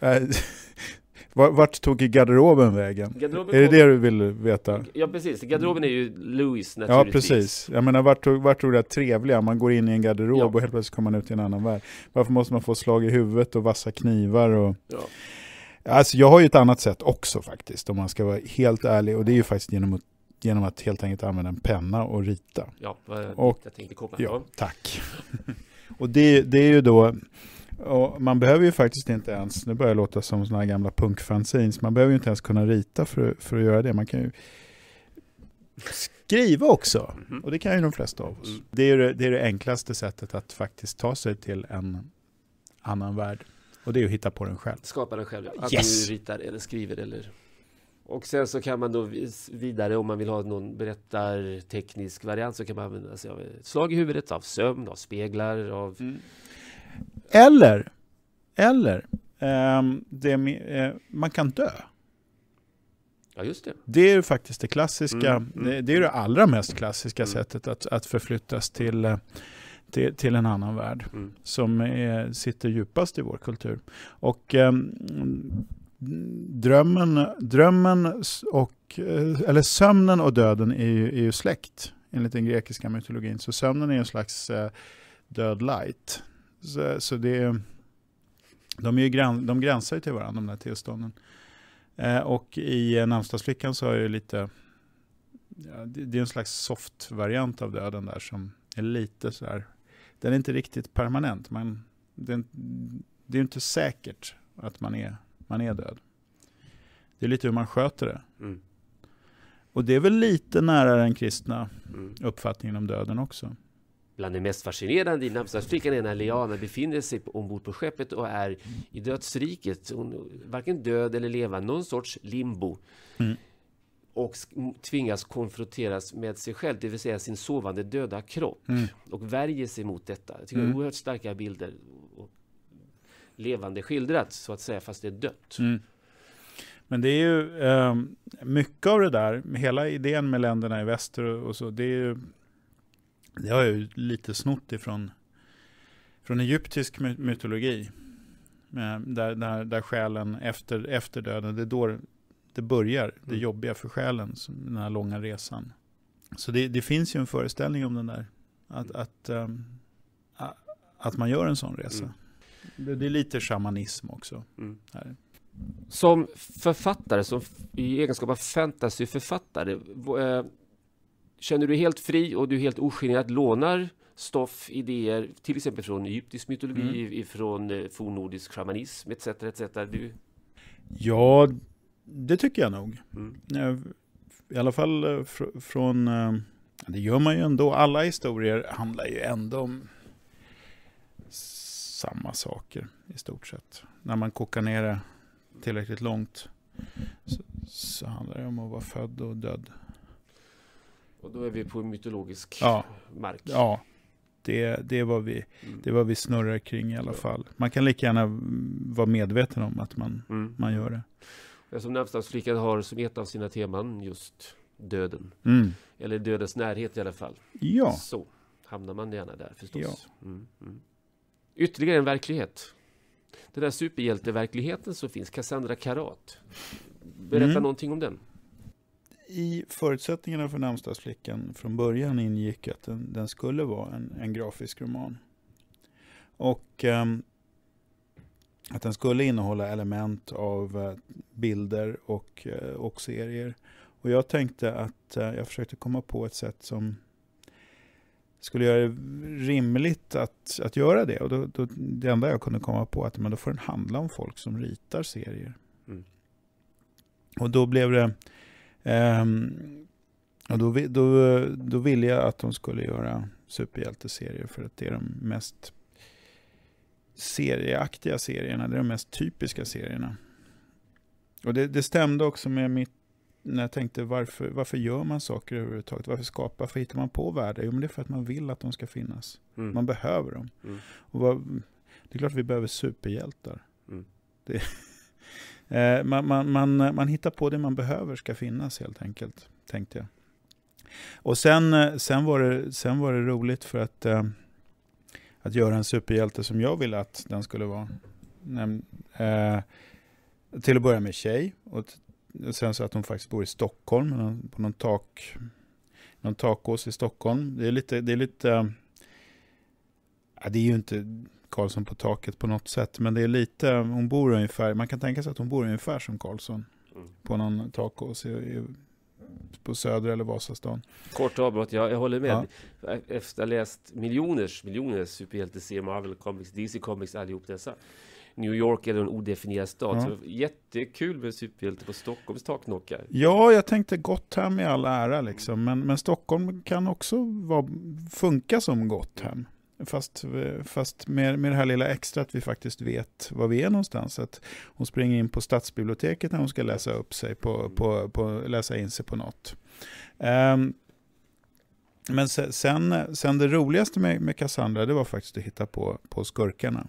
Eh, Vart tog garderoben vägen? Garderoben är det kom... det du vill veta? Ja, precis. Garderoben är ju Louis naturligtvis. Ja, precis. Jag menar, vart tog, vart tog det trevliga? Man går in i en garderob ja. och helt plötsligt kommer man ut i en annan värld. Varför måste man få slag i huvudet och vassa knivar? Och... Ja. Alltså, jag har ju ett annat sätt också faktiskt, om man ska vara helt ärlig. Och det är ju faktiskt genom att genom att helt enkelt använda en penna och rita. Ja, och, jag tänkte komma. Ja, tack. och det, det är ju då och man behöver ju faktiskt inte ens, nu börjar jag låta som sådana här gamla punkfanzines, man behöver ju inte ens kunna rita för, för att göra det. Man kan ju skriva också, mhm. och det kan ju de flesta av oss. Mm. Det är det, det, är det enklaste sättet att faktiskt ta sig till en annan värld. Och det är att hitta på den själv. Skapa den själv, att yes. du ritar eller skriver eller och sen så kan man då vidare om man vill ha någon berättarteknisk variant så kan man använda sig av ett slag i huvudet, av sömn, av speglar, av mm. Eller, eller, um, det, uh, man kan dö. Ja, just det. det är ju faktiskt det klassiska, mm, mm. Det, det, är det allra mest klassiska mm. sättet att, att förflyttas till, eh, till, till en annan värld mm. som är, eh, sitter djupast i vår kultur. Och um, drömmen, drömmen och, eller sömnen och döden är ju, är ju släkt enligt den grekiska mytologin. Så sömnen är en slags eh, död light. Så, så det, de, är ju gran, de gränsar ju till varandra, de där tillstånden. Eh, och i eh, Namnsdagsflickan så är det lite, ja, det, det, är en slags soft variant av döden där som är lite så här, den är inte riktigt permanent, men det, det är inte säkert att man är, man är död. Det är lite hur man sköter det. Mm. Och det är väl lite nära den kristna mm. uppfattningen om döden också. Bland det mest fascinerande i Namnsdagsflickan är när Leana befinner sig ombord på skeppet och är i dödsriket. Hon varken död eller levande, någon sorts limbo. Mm. Och tvingas konfronteras med sig själv, det vill säga sin sovande döda kropp. Mm. Och värjer sig mot detta. Jag tycker mm. det är mm. oerhört starka bilder. Och levande skildrat, så att säga, fast det är dött. Mm. Men det är ju eh, mycket av det där, hela idén med länderna i väster och så, det är ju det har jag ju lite snott ifrån från egyptisk mytologi. Eh, där, där, där själen efter, efter döden, det är då det börjar, det mm. jobbiga för själen, den här långa resan. Så det, det finns ju en föreställning om den där, att, mm. att, um, a, att man gör en sån resa. Mm. Det, det, är lite shamanism också. Mm. Som författare, som i egenskap av fantasyförfattare, eh, känner du dig helt fri och du helt ogenerat lånar stoff, idéer, till exempel från egyptisk mytologi, mm. från eh, fornnordisk shamanism etc. etc. Du... Ja, det tycker jag nog. Mm. Eh, I alla fall eh, fr från, det gör man ju ändå, alla historier handlar ju ändå om samma saker i stort sett. När man kokar ner det tillräckligt långt så, så handlar det om att vara född och död och då är vi på mytologisk ja. mark. Ja, det, det, är vad vi, mm. det är vad vi snurrar kring i alla ja. fall. Man kan lika gärna vara medveten om att man, mm. man gör det. Som Namnsdagsflickan har som ett av sina teman just döden. Mm. Eller dödens närhet i alla fall. Ja. Så hamnar man gärna där förstås. Ja. Mm, mm. Ytterligare en verklighet. Den där superhjälteverkligheten som finns, Cassandra Karat. Berätta mm. någonting om den i förutsättningarna för Namnsdagsflickan från början ingick att den, den skulle vara en, en, grafisk roman. Och eh, att den skulle innehålla element av eh, bilder och, eh, och serier. Och jag tänkte att eh, jag försökte komma på ett sätt som skulle göra det rimligt att, att göra det. Och då, då, det enda jag kunde komma på att men då får den handla om folk som ritar serier. Mm. Och då blev det Um, och då, då, då ville jag att de skulle göra superhjälteserier för att det är de mest serieaktiga serierna, det är de mest typiska serierna. Och det, det stämde också med mitt, när jag tänkte varför, varför gör man saker överhuvudtaget? Varför skapar, varför hittar man på världar? Jo men det är för att man vill att de ska finnas. Mm. Man behöver dem. Mm. Och vad, det är klart vi behöver superhjältar. Mm. Det, Eh, man, man, man, man hittar på det man behöver ska finnas helt enkelt, tänkte jag. Och sen, eh, sen, var, det, sen var det roligt för att, eh, att göra en superhjälte som jag ville att den skulle vara. Näm, eh, till att börja med tjej. Och, och sen så att hon faktiskt bor i Stockholm, på någon, tak, någon takås i Stockholm. Det är lite... Det är, lite, eh, det är ju inte Karlsson på taket på något sätt. Men det är lite, hon bor ungefär, man kan tänka sig att hon bor ungefär som Karlsson. Mm. På någon takås på Söder eller Vasastan. Kort avbrott, jag, jag håller med. Ja. Efter att ha läst miljoners, miljoners superhjälte-serier, Marvel Comics, DC Comics, allihop dessa. New York är en odefinierad stad. Ja. jättekul med superhjälte på Stockholms taknockar. Ja, jag tänkte Gotham i all ära liksom, men, men Stockholm kan också vara, funka som Gotham. Fast, fast med, med det här lilla extra att vi faktiskt vet var vi är någonstans. Att hon springer in på stadsbiblioteket när hon ska läsa, upp sig på, mm. på, på, läsa in sig på något. Um, men sen, sen det roligaste med, med Cassandra det var faktiskt att hitta på, på skurkarna.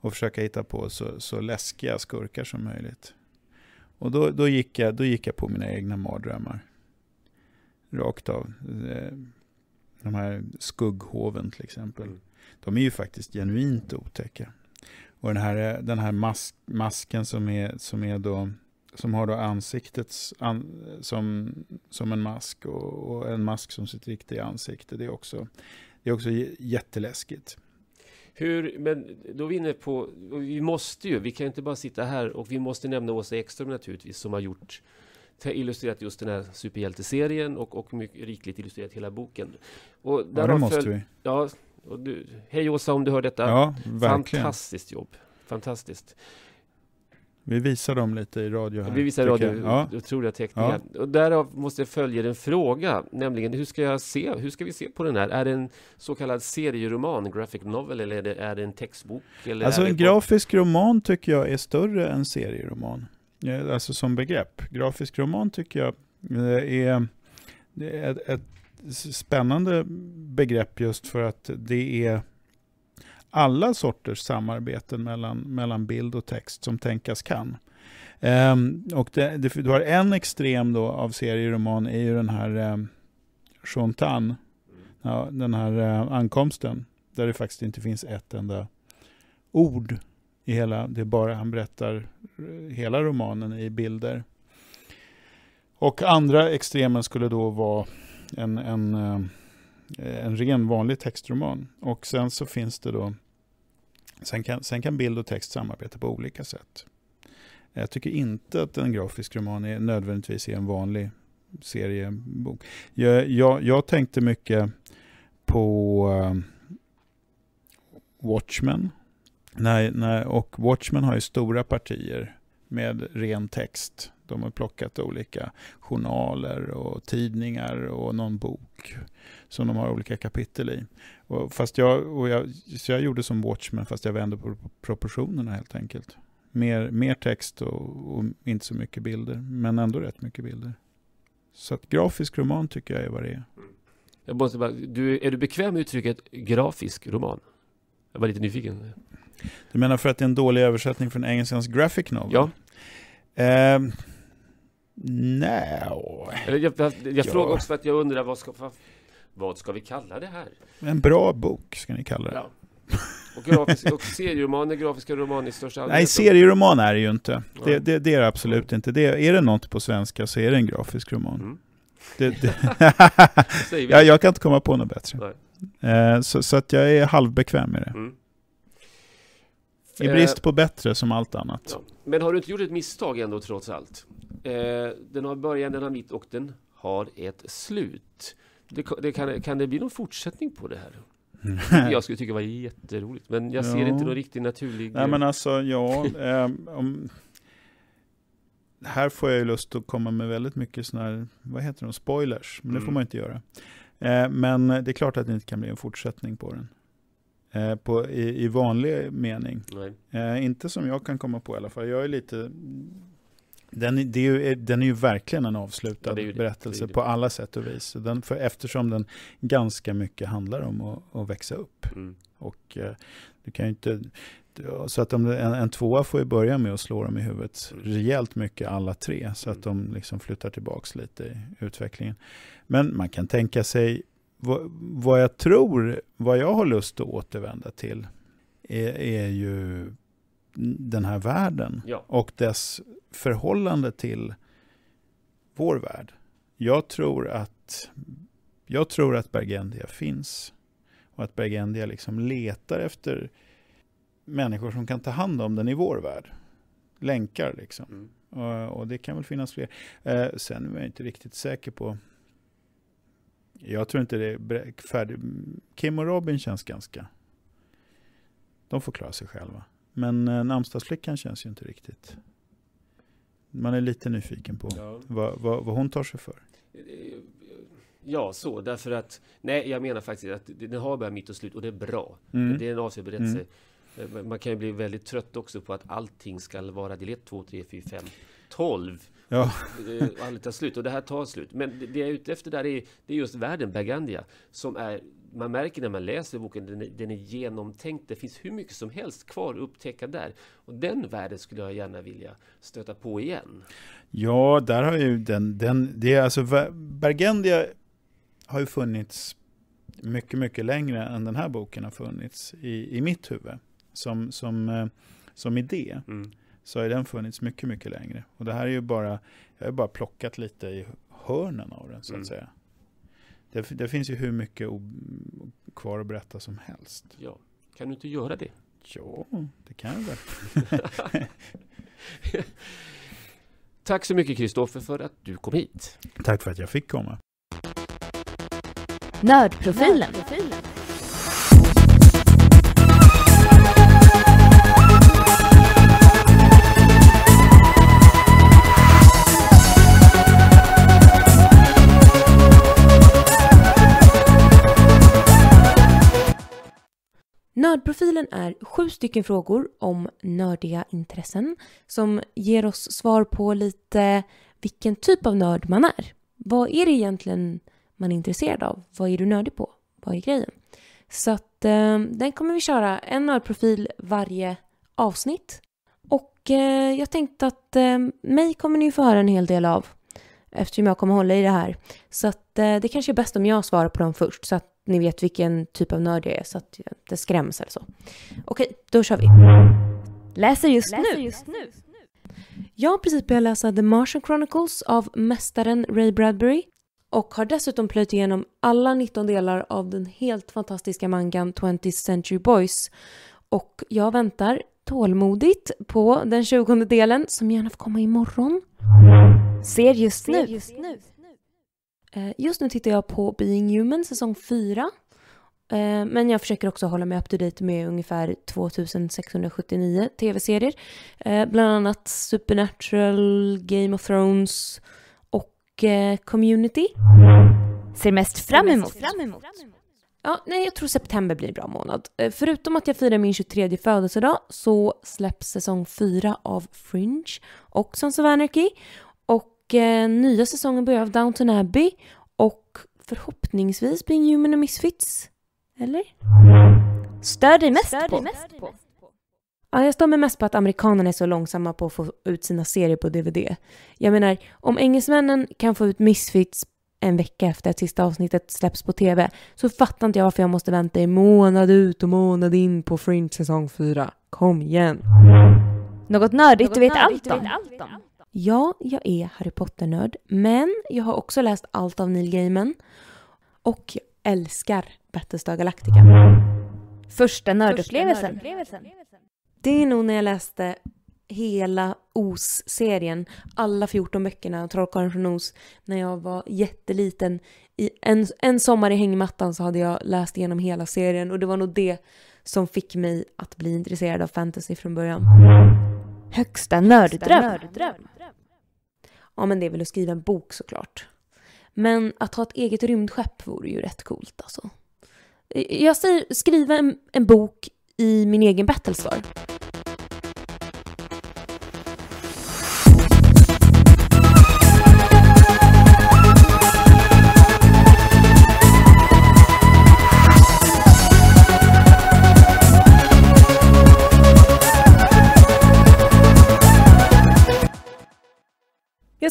Och försöka hitta på så, så läskiga skurkar som möjligt. Och då, då, gick jag, då gick jag på mina egna mardrömmar. Rakt av. Eh, de här skugghoven till exempel. Mm. De är ju faktiskt genuint otäcka. Och den här, den här mask, masken som, är, som, är då, som har då ansiktet an, som, som en mask och, och, en mask som sitt riktiga ansikte. Det är också, det är också jätteläskigt. Hur, men då är vi inne på, vi måste ju, vi kan inte bara sitta här och vi måste nämna Åsa Ekström naturligtvis som har gjort illustrerat just den här superhjälteserien och, och mycket rikligt illustrerat hela boken. Och ja, det måste vi. Ja, och du, hej Åsa om du hör detta. Ja, verkligen. Fantastiskt jobb. Fantastiskt. Vi visar dem lite i radio här. Vi visar radio, ja. otroliga teckningar. Ja. Och därav måste jag följa en fråga, nämligen hur ska jag se, hur ska vi se på den här? Är det en så kallad serieroman, graphic novel, eller är det, är det en textbok? alltså en grafisk roman tycker jag är större än serieroman. Eh, alltså som begrepp. Grafisk roman tycker jag eh, är ett, ett spännande begrepp just för att det är alla sorters samarbeten mellan, mellan bild och text som tänkas kan. Um, och det, det, du har en extrem då av serieroman är ju den här um, ja, den här uh, ankomsten, där det faktiskt inte finns ett enda ord i hela, det är bara han berättar eh, hela romanen i bilder. Och andra extremen skulle då vara en, en, eh, en ren vanlig textroman. Och sen så finns det då, sen kan, sen kan bild och text samarbeta på olika sätt. Jag tycker inte att en grafisk roman är, nödvändigtvis är en vanlig seriebok. Jag, jag, jag tänkte mycket på eh, Watchmen när, när, och Watchmen har ju stora partier med ren text. De har plockat olika journaler och tidningar och någon bok som de har olika kapitel i. Och fast jag, och jag, så jag gjorde som Watchmen fast jag vände på proportionerna helt enkelt. Mer, mer text och, och inte så mycket bilder, men ändå rätt mycket bilder. Så att grafisk roman tycker jag är vad det är. Jag måste bara, du, är du bekväm med uttrycket grafisk roman? Jag var lite nyfiken. Du menar för att det är en dålig översättning från engelskans graphic novel? Ja. Eh, Nej. No. Jag, jag, jag ja. frågar också för att jag undrar vad ska, vad ska vi kalla det här? En bra bok ska ni kalla det. Ja. Och, grafisk, och serieromaner, grafiska romaner i största allmänhet? Nej, serieroman är det ju inte. Det, det, det, är det absolut inte. Det, är det något på svenska så är det en grafisk roman. Mm. Det, ja, jag kan inte komma på något bättre. Eh, så, så, att jag är halvbekväm med det. Mm. I brist eh, på bättre som allt annat. Ja. Men har du inte gjort ett misstag ändå trots allt? Eh, den har början, den har mitt och den har ett slut. Det, det kan, kan det bli någon fortsättning på det här? jag skulle tycka det var jätteroligt, men jag ser inte någon riktigt naturlig... Nej men alltså, ja. um, um, här får jag ju lust att komma med väldigt mycket sådana här, vad heter de, spoilers. Men det får mm. man inte göra. Uh, men det är klart att det inte kan bli en fortsättning på den. Eh, på, i, i, vanlig mening. Eh, inte som jag kan komma på i alla fall. Jag är lite... Den, det är ju, eh, den är ju verkligen en avslutad ja, berättelse på alla sätt och vis. Den, för, eftersom den ganska mycket handlar om att, att växa upp. Mm. Och eh, du kan inte... Så att om en, en tvåa får ju börja med att slå dem i huvudet mm. rejält mycket alla tre. Så att mm. de liksom flyttar tillbaka lite i utvecklingen. Men man kan tänka sig vad, vad jag tror, vad jag har lust att återvända till är, är ju den här världen ja. och dess förhållande till vår värld. Jag tror att, jag tror att Bergendia finns och att Bergendia liksom letar efter människor som kan ta hand om den i vår värld. Länkar liksom. Mm. Och, och, det kan väl finnas fler. Eh, sen är jag inte riktigt säker på jag tror inte det är färdigt. Kim och Robin känns ganska... De får klara sig själva. Men eh, namnsdagsflickan känns ju inte riktigt. Man är lite nyfiken på ja. vad, vad, vad hon tar sig för. Ja, så. Därför att... Nej, jag menar faktiskt att den har börjat mitt och slut och det är bra. Mm. Det är en avsevärd berättelse. Mm. Eh, man kan ju bli väldigt trött också på att allting ska vara del 1, 2, 3, 4, 5, 12. Ja. Och aldrig tar slut. Och det här tar slut. Men det, jag är ute efter där är, det är just världen, Bergandia, som är man märker när man läser boken, den är, den är genomtänkt. Det finns hur mycket som helst kvar att upptäcka där. Och den världen skulle jag gärna vilja stöta på igen. Ja, där har ju den, den det är alltså Bergendia har ju funnits mycket, mycket längre än den här boken har funnits i, i mitt huvud som, som, eh, som idé. Mm så har den funnits mycket, mycket längre. Och det här är ju bara, jag har bara plockat lite i hörnen av den så att mm. säga. Det, det, finns ju hur mycket kvar att berätta som helst. Ja, kan du inte göra det? Ja, det kan jag väl. Tack så mycket Kristoffer för att du kom hit. Tack för att jag fick komma. Nördprofilen. Nördprofilen. Nördprofilen är sju stycken frågor om nördiga intressen som ger oss svar på lite vilken typ av nörd man är. Vad är det egentligen man är intresserad av? Vad är du nördig på? Vad är grejen? Så att, eh, den kommer vi köra en nördprofil varje avsnitt. Och eh, jag tänkte att eh, mig kommer ni få höra en hel del av eftersom jag kommer hålla i det här. Så att, eh, det kanske är bäst om jag svarar på dem först så att ni vet vilken typ av nörd jag är så att jag inte skräms eller så. Okej, då kör vi. Läser just, Läser nu. just nu. Jag har precis börjat läsa The Martian Chronicles av mästaren Ray Bradbury och har dessutom plöjt igenom alla 19 delar av den helt fantastiska mangan 20th Century Boys och jag väntar tålmodigt på den 20 delen som gärna får komma imorgon. Ser just nu. Ser just nu. Eh, just nu tittar jag på Being Human säsong 4. Eh, men jag försöker också hålla mig up to date med ungefär 2679 tv-serier. Eh, bland annat Supernatural, Game of Thrones och Community. Ser mest fram emot. Fram emot. Ja, nej, jag tror september blir en bra månad. Förutom att jag firar min 23 födelsedag så släpps säsong 4 av Fringe och Sons of Anarchy eh, nya säsongen börjar av Downton Abbey och förhoppningsvis blir Human and Misfits. Eller? Stör dig mest Stör på? mest på. Ja, jag stör mig mest på att amerikanerna är så långsamma på att få ut sina serier på DVD. Jag menar, om engelsmännen kan få ut Misfits en vecka efter att sista avsnittet släpps på TV så fattar inte jag varför jag måste vänta i månad ut och månad in på Fringe säsong 4. Kom igen! Något nördigt Något du vet nördigt allt om. Ja, jag är Harry Potter-nörd, men jag har också läst allt av Neil Gaiman och jag älskar Battlestar Galactica. Första nördupplevelsen. Det är nog när jag läste hela OS-serien, alla 14 böckerna, Trollkarlen från Oz, när jag var jätteliten. I en, en sommar i hängmattan så hade jag läst igenom hela serien och det var nog det som fick mig att bli intresserad av fantasy från början. Högsta nörddröm. Ja, men det är väl att skriva en bok såklart. Men att ha ett eget rymdskepp vore ju rätt coolt alltså. Eh, jag säger skriva en, en bok i min egen Battlestar.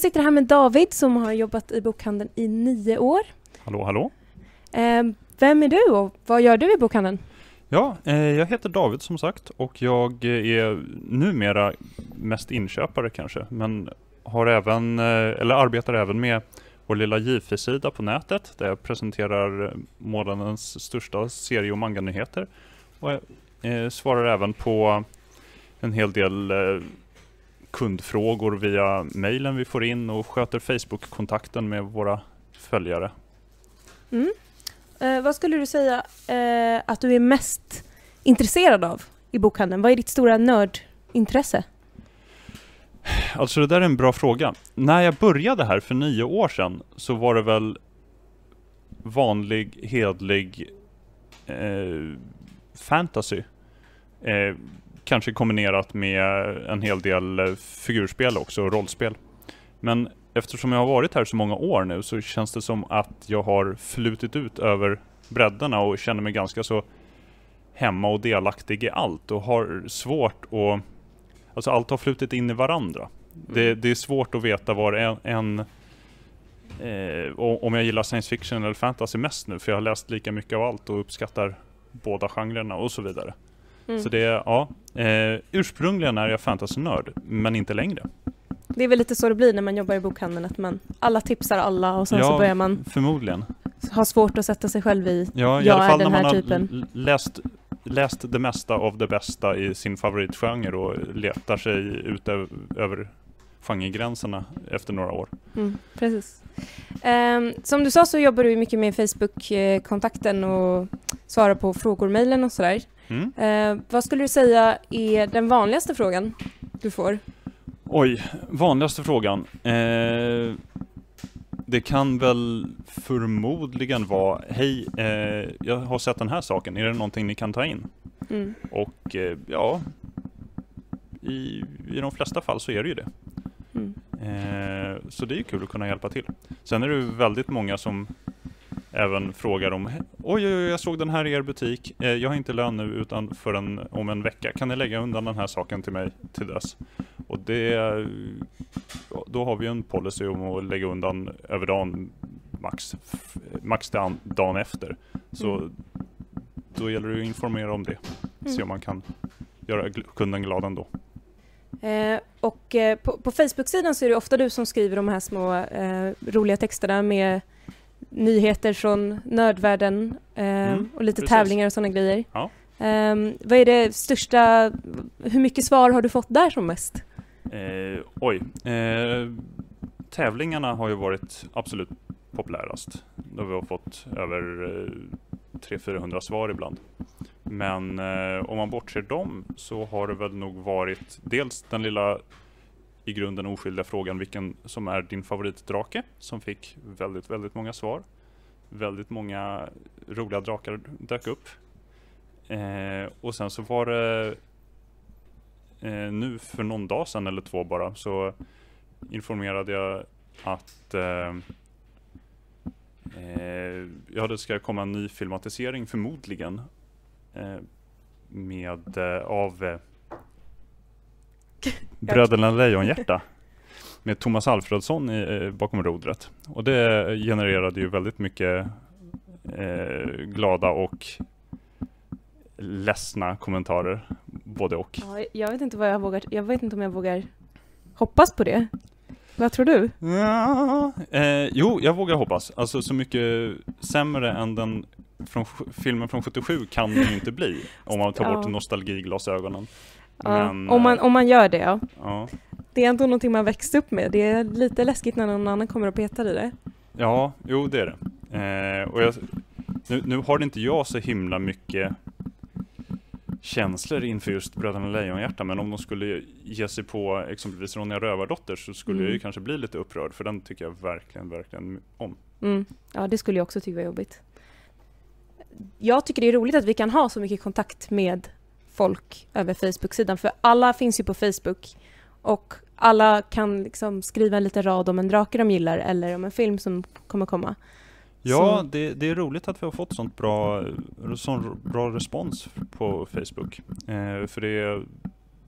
Jag sitter här med David som har jobbat i bokhandeln i nio år. Hallå, hallå. Ehm, vem är du och vad gör du i bokhandeln? Ja, eh, jag heter David som sagt och jag är numera mest inköpare kanske, men har även, eh, eller arbetar även med vår lilla JFI-sida på nätet där jag presenterar månadens största serie och manganyheter och eh, svarar även på en hel del kundfrågor via mejlen vi får in och sköter Facebook-kontakten med våra följare. Mm. Eh, vad skulle du säga eh, att du är mest intresserad av i bokhandeln? Vad är ditt stora nördintresse? Alltså det där är en bra fråga. När jag började här för nio år sedan så var det väl vanlig, hedlig eh, fantasy. Eh, kanske kombinerat med en hel del eh, figurspel också, rollspel. Men eftersom jag har varit här så många år nu så känns det som att jag har flutit ut över bräddarna och känner mig ganska så hemma och delaktig i allt och har svårt att... Alltså allt har flutit in i varandra. Det, mm. det är svårt att veta var en... en eh, om jag gillar science fiction eller fantasy mest nu, för jag har läst lika mycket av allt och uppskattar båda genrerna och så vidare. Mm. Så det, ja. Eh, ursprungligen är jag fantasynörd, men inte längre. Det är väl lite så det blir när man jobbar i bokhandeln, att man, alla tipsar alla och sen ja, så börjar man förmodligen. ha svårt att sätta sig själv i, ja, i jag alla fall är den när man här typen. Läst, läst det mesta av det bästa i sin favoritgenre och letar sig ut över genregränserna efter några år. Mm, precis. Um, som du sa så jobbar du mycket med Facebook-kontakten eh, och svarar på frågor, mejlen och sådär. Mm. Eh, vad skulle du säga är den vanligaste frågan du får? Oj, vanligaste frågan. Eh, det kan väl förmodligen vara, hej, eh, jag har sett den här saken, är det någonting ni kan ta in? Mm. Och eh, ja, i, i de flesta fall så är det ju det. Mm. Eh, så det är kul att kunna hjälpa till. Sen är det väldigt många som även frågar om oj, oj, oj, jag såg den här i er butik. Eh, jag har inte lön nu utan förrän om en vecka. Kan ni lägga undan den här saken till mig till dess? Och det, då har vi en policy om att lägga undan över dagen max, max dagen, dagen efter. Så mm. då gäller det att informera om det. Mm. Se om man kan göra kunden glad ändå. Eh, och eh, på, på Facebook-sidan så är det ofta du som skriver de här små eh, roliga texterna med nyheter från nördvärlden eh, mm, och lite precis. tävlingar och sådana grejer. Ja. Eh, vad är det största, hur mycket svar har du fått där som mest? Eh, oj, eh, tävlingarna har ju varit absolut populärast. Då vi har fått över 300-400 eh, svar ibland. Men eh, om man bortser dem så har det väl nog varit dels den lilla i grunden oskyldiga frågan vilken som är din favoritdrake som fick väldigt, väldigt många svar. Väldigt många roliga drakar dök upp. Eh, och sen så var det eh, nu för någon dag sedan eller två bara så informerade jag att eh, eh ja, det ska komma en ny filmatisering förmodligen eh, med, eh, av Bröderna Lejonhjärta med Thomas Alfredsson i, eh, bakom rodret. Och det genererade ju väldigt mycket eh, glada och ledsna kommentarer, både och. Ja, jag vet inte vad jag vågar, jag vet inte om jag vågar hoppas på det. Vad tror du? Ja, eh, jo, jag vågar hoppas. Alltså så mycket sämre än den från filmen från 77 kan det ju inte bli om man tar bort ja. nostalgiglasögonen. Men, om, man, eh, om man gör det, ja. ja. Det är ändå någonting man växt upp med. Det är lite läskigt när någon annan kommer och petar i det. Ja, jo det är det. Eh, och jag, nu, nu har det inte jag så himla mycket känslor inför just Bröderna Lejonhjärta, men om de skulle ge sig på exempelvis Ronja Rövardotter så skulle mm. jag ju mm. kanske bli lite upprörd, för den tycker jag verkligen, verkligen om. Mm. Ja, det skulle jag också tycka var jobbigt. Jag tycker det är roligt att vi kan ha så mycket kontakt med folk över Facebook-sidan. För alla finns ju på Facebook och alla kan liksom skriva en liten rad om en drake de gillar eller om en film som kommer komma. Ja, det, det, är roligt att vi har fått sånt bra, sån bra respons på Facebook. Eh, för det är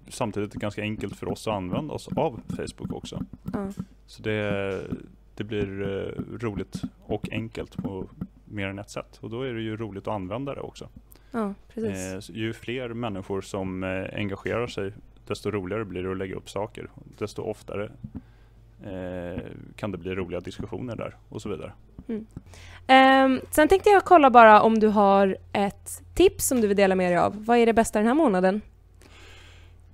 samtidigt ganska enkelt för oss att använda oss av Facebook också. Mm. Så det, det blir eh, roligt och enkelt på mer än ett sätt. Och då är det ju roligt att använda det också. Ja, precis. Eh, ju fler människor som eh, engagerar sig, desto roligare blir det att lägga upp saker. Desto oftare eh, kan det bli roliga diskussioner där och så vidare. Mm. Ehm, sen tänkte jag kolla bara om du har ett tips som du vill dela med dig av. Vad är det bästa den här månaden?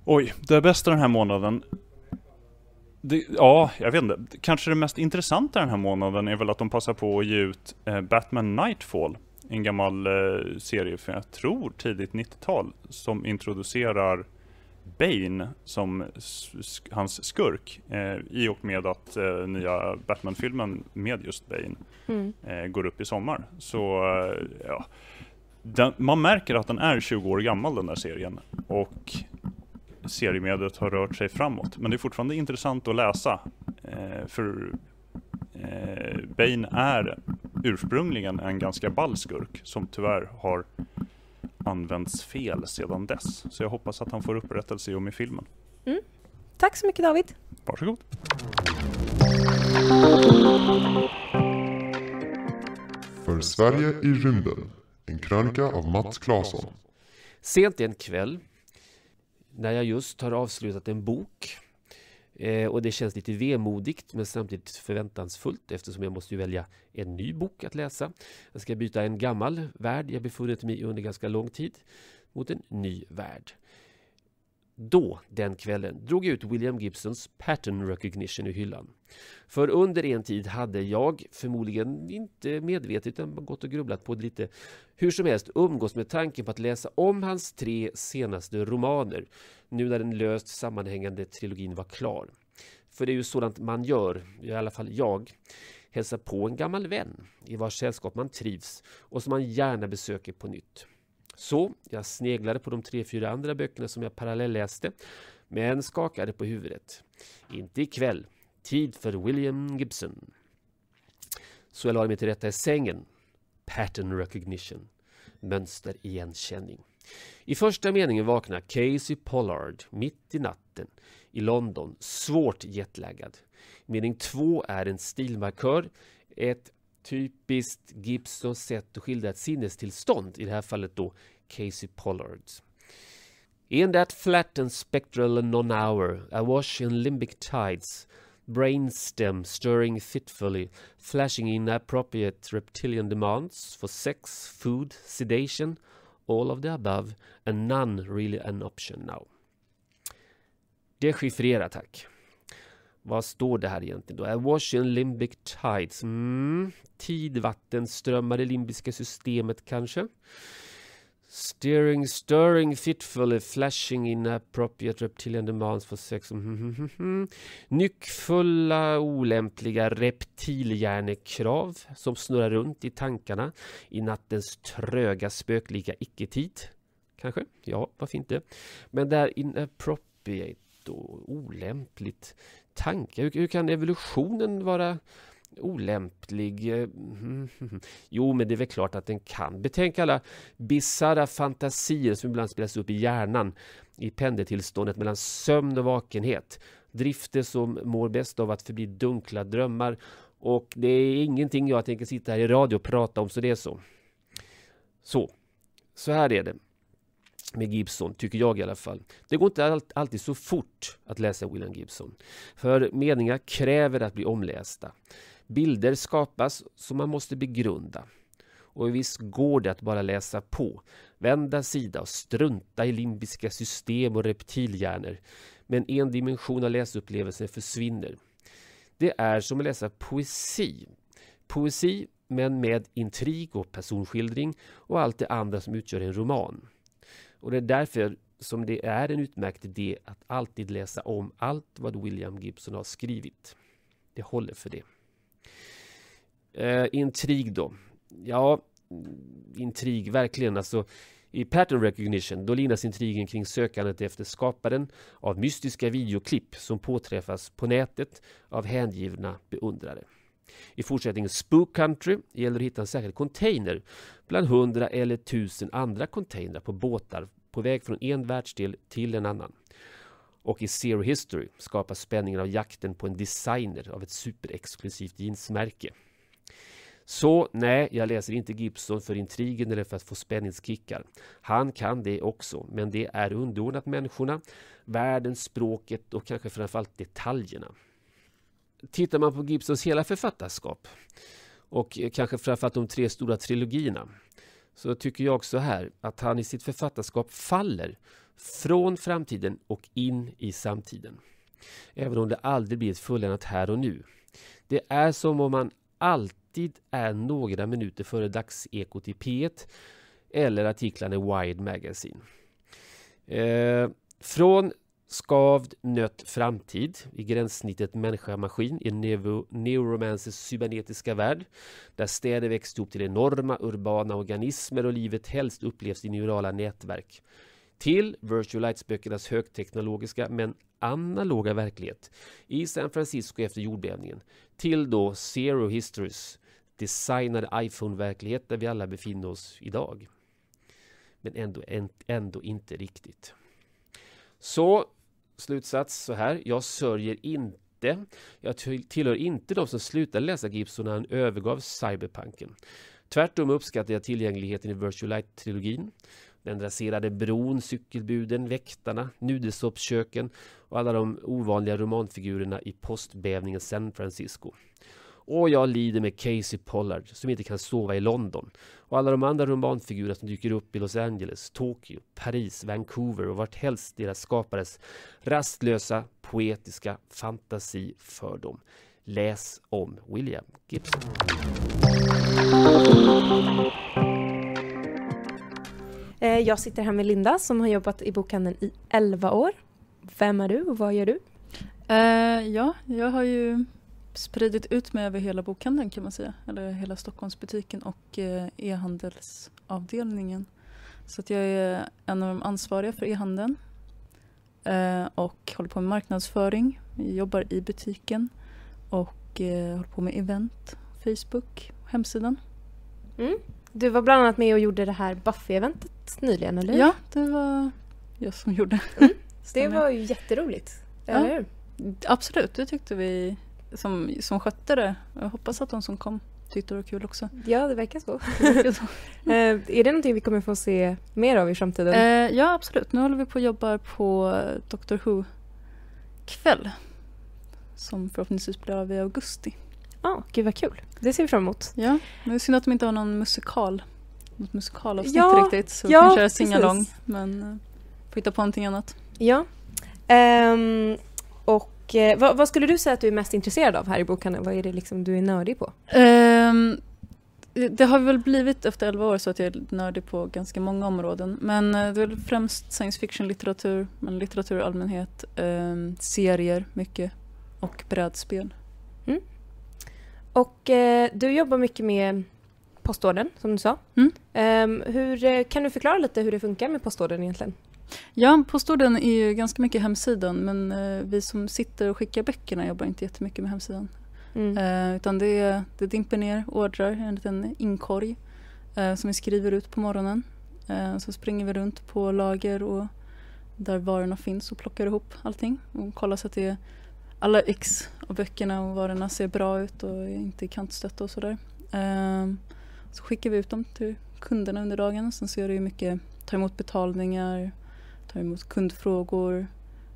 Oj, det bästa den här månaden? Det, ja, jag vet inte. Kanske det mest intressanta den här månaden är väl att de passar på att ge ut eh, Batman Nightfall en gammal eh, serie från, jag tror, tidigt 90-tal som introducerar Bane som sk hans skurk eh, i och med att eh, nya Batman-filmen med just Bane mm. eh, går upp i sommar. Så eh, ja, den, man märker att den är 20 år gammal den där serien och seriemediet har rört sig framåt. Men det är fortfarande intressant att läsa eh, för eh, Bane är ursprungligen en ganska ball skurk som tyvärr har använts fel sedan dess. Så jag hoppas att han får upprättelse i och med filmen. Mm. Tack så mycket David. Varsågod. För Sverige i rymden. En krönika av Mats Claesson. Sent en kväll när jag just har avslutat en bok Eh, och det känns lite vemodigt men samtidigt förväntansfullt eftersom jag måste välja en ny bok att läsa. Jag ska byta en gammal värld jag befunnit mig i under ganska lång tid mot en ny värld. Då, den kvällen, drog jag ut William Gibsons Pattern Recognition ur hyllan. För under en tid hade jag, förmodligen inte medvetet utan gått och grubblat på det lite, hur som helst umgås med tanken på att läsa om hans tre senaste romaner nu när den löst sammanhängande trilogin var klar. För det är ju sådant man gör, i alla fall jag, hälsar på en gammal vän i vars sällskap man trivs och som man gärna besöker på nytt. Så jag sneglade på de tre, fyra andra böckerna som jag parallelläste, men skakade på huvudet. Inte ikväll. Tid för William Gibson. Så jag lade mig till rätta i sängen. Pattern recognition. Mönsterigenkänning. I första meningen vaknar Casey Pollard mitt i natten i London, svårt jetlaggad. Mening två är en stilmarkör, ett typiskt gibson sätt att skildra ett sinnestillstånd, i det här fallet då Casey Pollards. In that flat and spectral non-hour, awash in limbic tides, brainstem stirring fitfully, flashing inappropriate reptilian demands for sex, food, sedation, all of the above and none really an option now. Dechiffrera tack. Vad står det här egentligen då? Awashian limbic tides? Mm, tidvatten strömmar det limbiska systemet kanske? Steering, stirring, fitfully, flashing, inappropriate, reptilian demands for sex. Mm, mm, mm, Nyckfulla, olämpliga reptilhjärnekrav som snurrar runt i tankarna i nattens tröga, spöklika icke-tid. Kanske? Ja, varför inte? Men där inappropriate och olämpligt tankar. Hur, hur kan evolutionen vara olämplig. Eh, jo, men det är väl klart att den kan. Betänk alla bisarra fantasier som ibland spelas upp i hjärnan i pendeltillståndet mellan sömn och vakenhet. Drifter som mår bäst av att förbli dunkla drömmar. Och det är ingenting jag tänker sitta här i radio och prata om, så det är så. Så, så här är det med Gibson, tycker jag i alla fall. Det går inte alltid så fort att läsa William Gibson. För meningar kräver att bli omlästa. Bilder skapas som man måste begrunda. Och visst går det att bara läsa på, vända sida och strunta i limbiska system och reptilhjärnor. Men en dimension av läsupplevelsen försvinner. Det är som att läsa poesi. Poesi, men med intrig och personskildring och allt det andra som utgör en roman. Och det är därför som det är en utmärkt idé att alltid läsa om allt vad William Gibson har skrivit. Det håller för det. Eh, intrig då. Ja, intrig, verkligen. Alltså, I pattern recognition då linas intrigen kring sökandet efter skaparen av mystiska videoklipp som påträffas på nätet av hängivna beundrare. I fortsättningen Spook Country gäller att hitta en särskild container bland hundra eller tusen andra containrar på båtar på väg från en världsdel till en annan. Och i Zero History skapas spänningen av jakten på en designer av ett superexklusivt jeansmärke så nej, jag läser inte Gibson för intrigen eller för att få spänningskickar. Han kan det också, men det är underordnat människorna, världen, språket och kanske framförallt detaljerna. Tittar man på Gibsons hela författarskap och eh, kanske framförallt de tre stora trilogierna så tycker jag också här att han i sitt författarskap faller från framtiden och in i samtiden. Även om det aldrig blir ett fulländat här och nu. Det är som om man alltid alltid är några minuter före dagsekot i P1 eller artiklarna i Wide Magazine. Eh, från Skavd nött framtid i gränssnittet människa-maskin i neuro neuromancers cybernetiska värld där städer växt ihop till enorma urbana organismer och livet helst upplevs i neurala nätverk till virtual Virtualights-böckernas högteknologiska men analoga verklighet i San Francisco efter jordbävningen till då Zero Histories designade iPhone-verklighet där vi alla befinner oss idag. Men ändå, ändå inte riktigt. Så slutsats så här. Jag sörjer inte. Jag tillhör inte de som slutade läsa Gibson när han övergav cyberpunken. Tvärtom uppskattar jag tillgängligheten i virtual light trilogin den raserade bron, cykelbuden, väktarna, nudelsoppsköken och alla de ovanliga romanfigurerna i postbävningen San Francisco. Och jag lider med Casey Pollard som inte kan sova i London och alla de andra romanfigurerna som dyker upp i Los Angeles, Tokyo, Paris, Vancouver och vart helst deras skapares rastlösa poetiska fantasi för dem. Läs om William Gibson. Eh, jag sitter här med Linda som har jobbat i bokhandeln i 11 år. Vem är du och vad gör du? Eh, ja, jag har ju spridit ut mig över hela bokhandeln kan man säga. Eller hela Stockholmsbutiken och eh, e-handelsavdelningen. Så att jag är en av de ansvariga för e-handeln och håller på med marknadsföring. Jag jobbar i butiken och håller på med event, Facebook, hemsidan. Mm. Du var bland annat med och gjorde det här Buffy-eventet nyligen, eller hur? Ja, det var jag som gjorde. Mm. Det var ju jätteroligt, eller ja. hur? Absolut, det tyckte vi som, som skötte det. Jag hoppas att de som kom tyckte det var kul också. Ja, det verkar så. Det verkar så. Eh, är det någonting vi kommer få se mer av i framtiden? Eh, ja, absolut. Nu håller vi på och jobbar på Doctor Who-kväll som förhoppningsvis blir av i augusti. Ja, ah, gud vad kul. Det ser vi fram emot. Ja, det är synd att de inte har någon musikal. Något musikalavsnitt ja, riktigt. Så ja, vi kan köra singalong. Men uh, eh, får hitta på någonting annat. Ja. Um, och uh, vad, vad, skulle du säga att du är mest intresserad av här i bokhandeln? Vad är det liksom du är nördig på? Um, det har väl blivit efter elva år så att jag är nördig på ganska många områden. Men eh, det är väl främst science fiction-litteratur, men litteratur i allmänhet, eh, serier mycket och brädspel. Och eh, du jobbar mycket med postorden som du sa. Mm. Um, hur, eh, kan du förklara lite hur det funkar med postorden egentligen? Ja, postorden är ju ganska mycket hemsidan men eh, vi som sitter och skickar böckerna jobbar inte jättemycket med hemsidan. Mm. Eh, utan det, det dimper ner ordrar i en liten inkorg eh, som vi skriver ut på morgonen. Eh, så springer vi runt på lager och där varorna finns och plockar ihop allting och kollar så att det alla ex av böckerna och varorna ser bra ut och är inte kantstötta och sådär. Ehm, så skickar vi ut dem till kunderna under dagen. Sen så gör det mycket, ta emot betalningar, ta emot kundfrågor,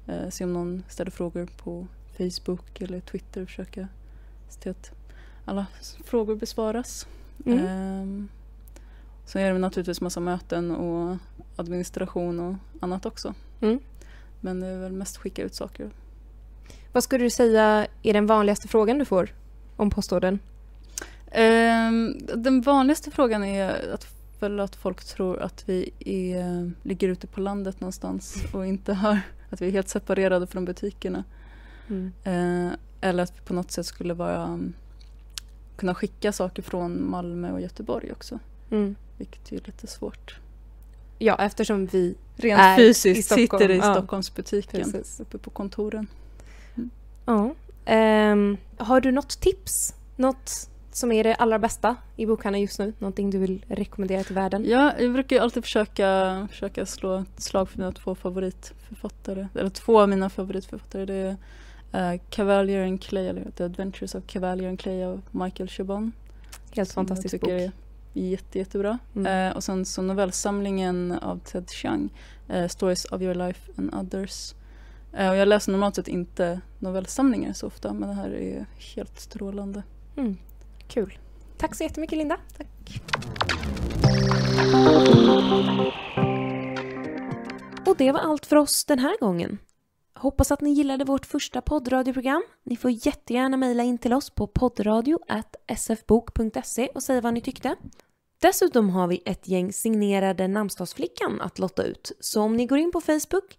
eh, se om någon ställer frågor på Facebook eller Twitter och försöka se till att alla frågor besvaras. Mm. Ehm, sen gör vi naturligtvis massa möten och administration och annat också. Mm. Men det är väl mest skicka ut saker vad skulle du säga är den vanligaste frågan du får om postorden? Ehm, den vanligaste frågan är att, väl att folk tror att vi är, ligger ute på landet någonstans och inte har, att vi är helt separerade från butikerna. Mm. Eh, eller att vi på något sätt skulle vara, kunna skicka saker från Malmö och Göteborg också. Mm. Vilket är lite svårt. Ja, eftersom vi Rent är fysiskt i sitter i Stockholmsbutiken ja, uppe på kontoren. Ja. Um, har du något tips? Något som är det allra bästa i bokhandeln just nu? Någonting du vill rekommendera till världen? Ja, jag brukar alltid försöka, försöka slå ett slag för mina två favoritförfattare. Eller två av mina favoritförfattare. Det är uh, Cavalier and Clay, eller The Adventures of Cavalier and Clay av Michael Chabon. Helt fantastisk bok. Är jätte, jättebra. Mm. Uh, och sen så novellsamlingen av Ted Chiang, uh, Stories of your life and others. Eh, och jag läser normalt sett inte novellsamlingar så ofta men det här är helt strålande. Mm. Kul. Tack så jättemycket Linda. Tack. Och det var allt för oss den här gången. Hoppas att ni gillade vårt första poddradioprogram. Ni får jättegärna mejla in till oss på poddradio.sfbok.se och säga vad ni tyckte. Dessutom har vi ett gäng signerade Namnsdagsflickan att lotta ut, så om ni går in på Facebook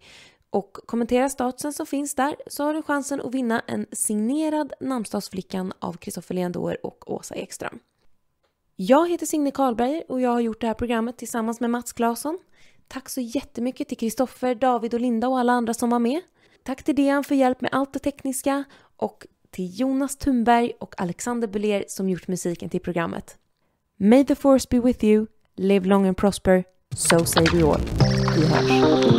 och kommentera statusen som finns där så har du chansen att vinna en signerad namnsdagsflickan av Kristoffer Leandor och Åsa Ekström. Jag heter Signe Karlberger och jag har gjort det här programmet tillsammans med Mats Claesson. Tack så jättemycket till Kristoffer, David och Linda och alla andra som var med. Tack till Dean för hjälp med allt det tekniska och till Jonas Thunberg och Alexander Buller som gjort musiken till programmet. May the force be with you, live long and prosper, so say we all. Vi hörs.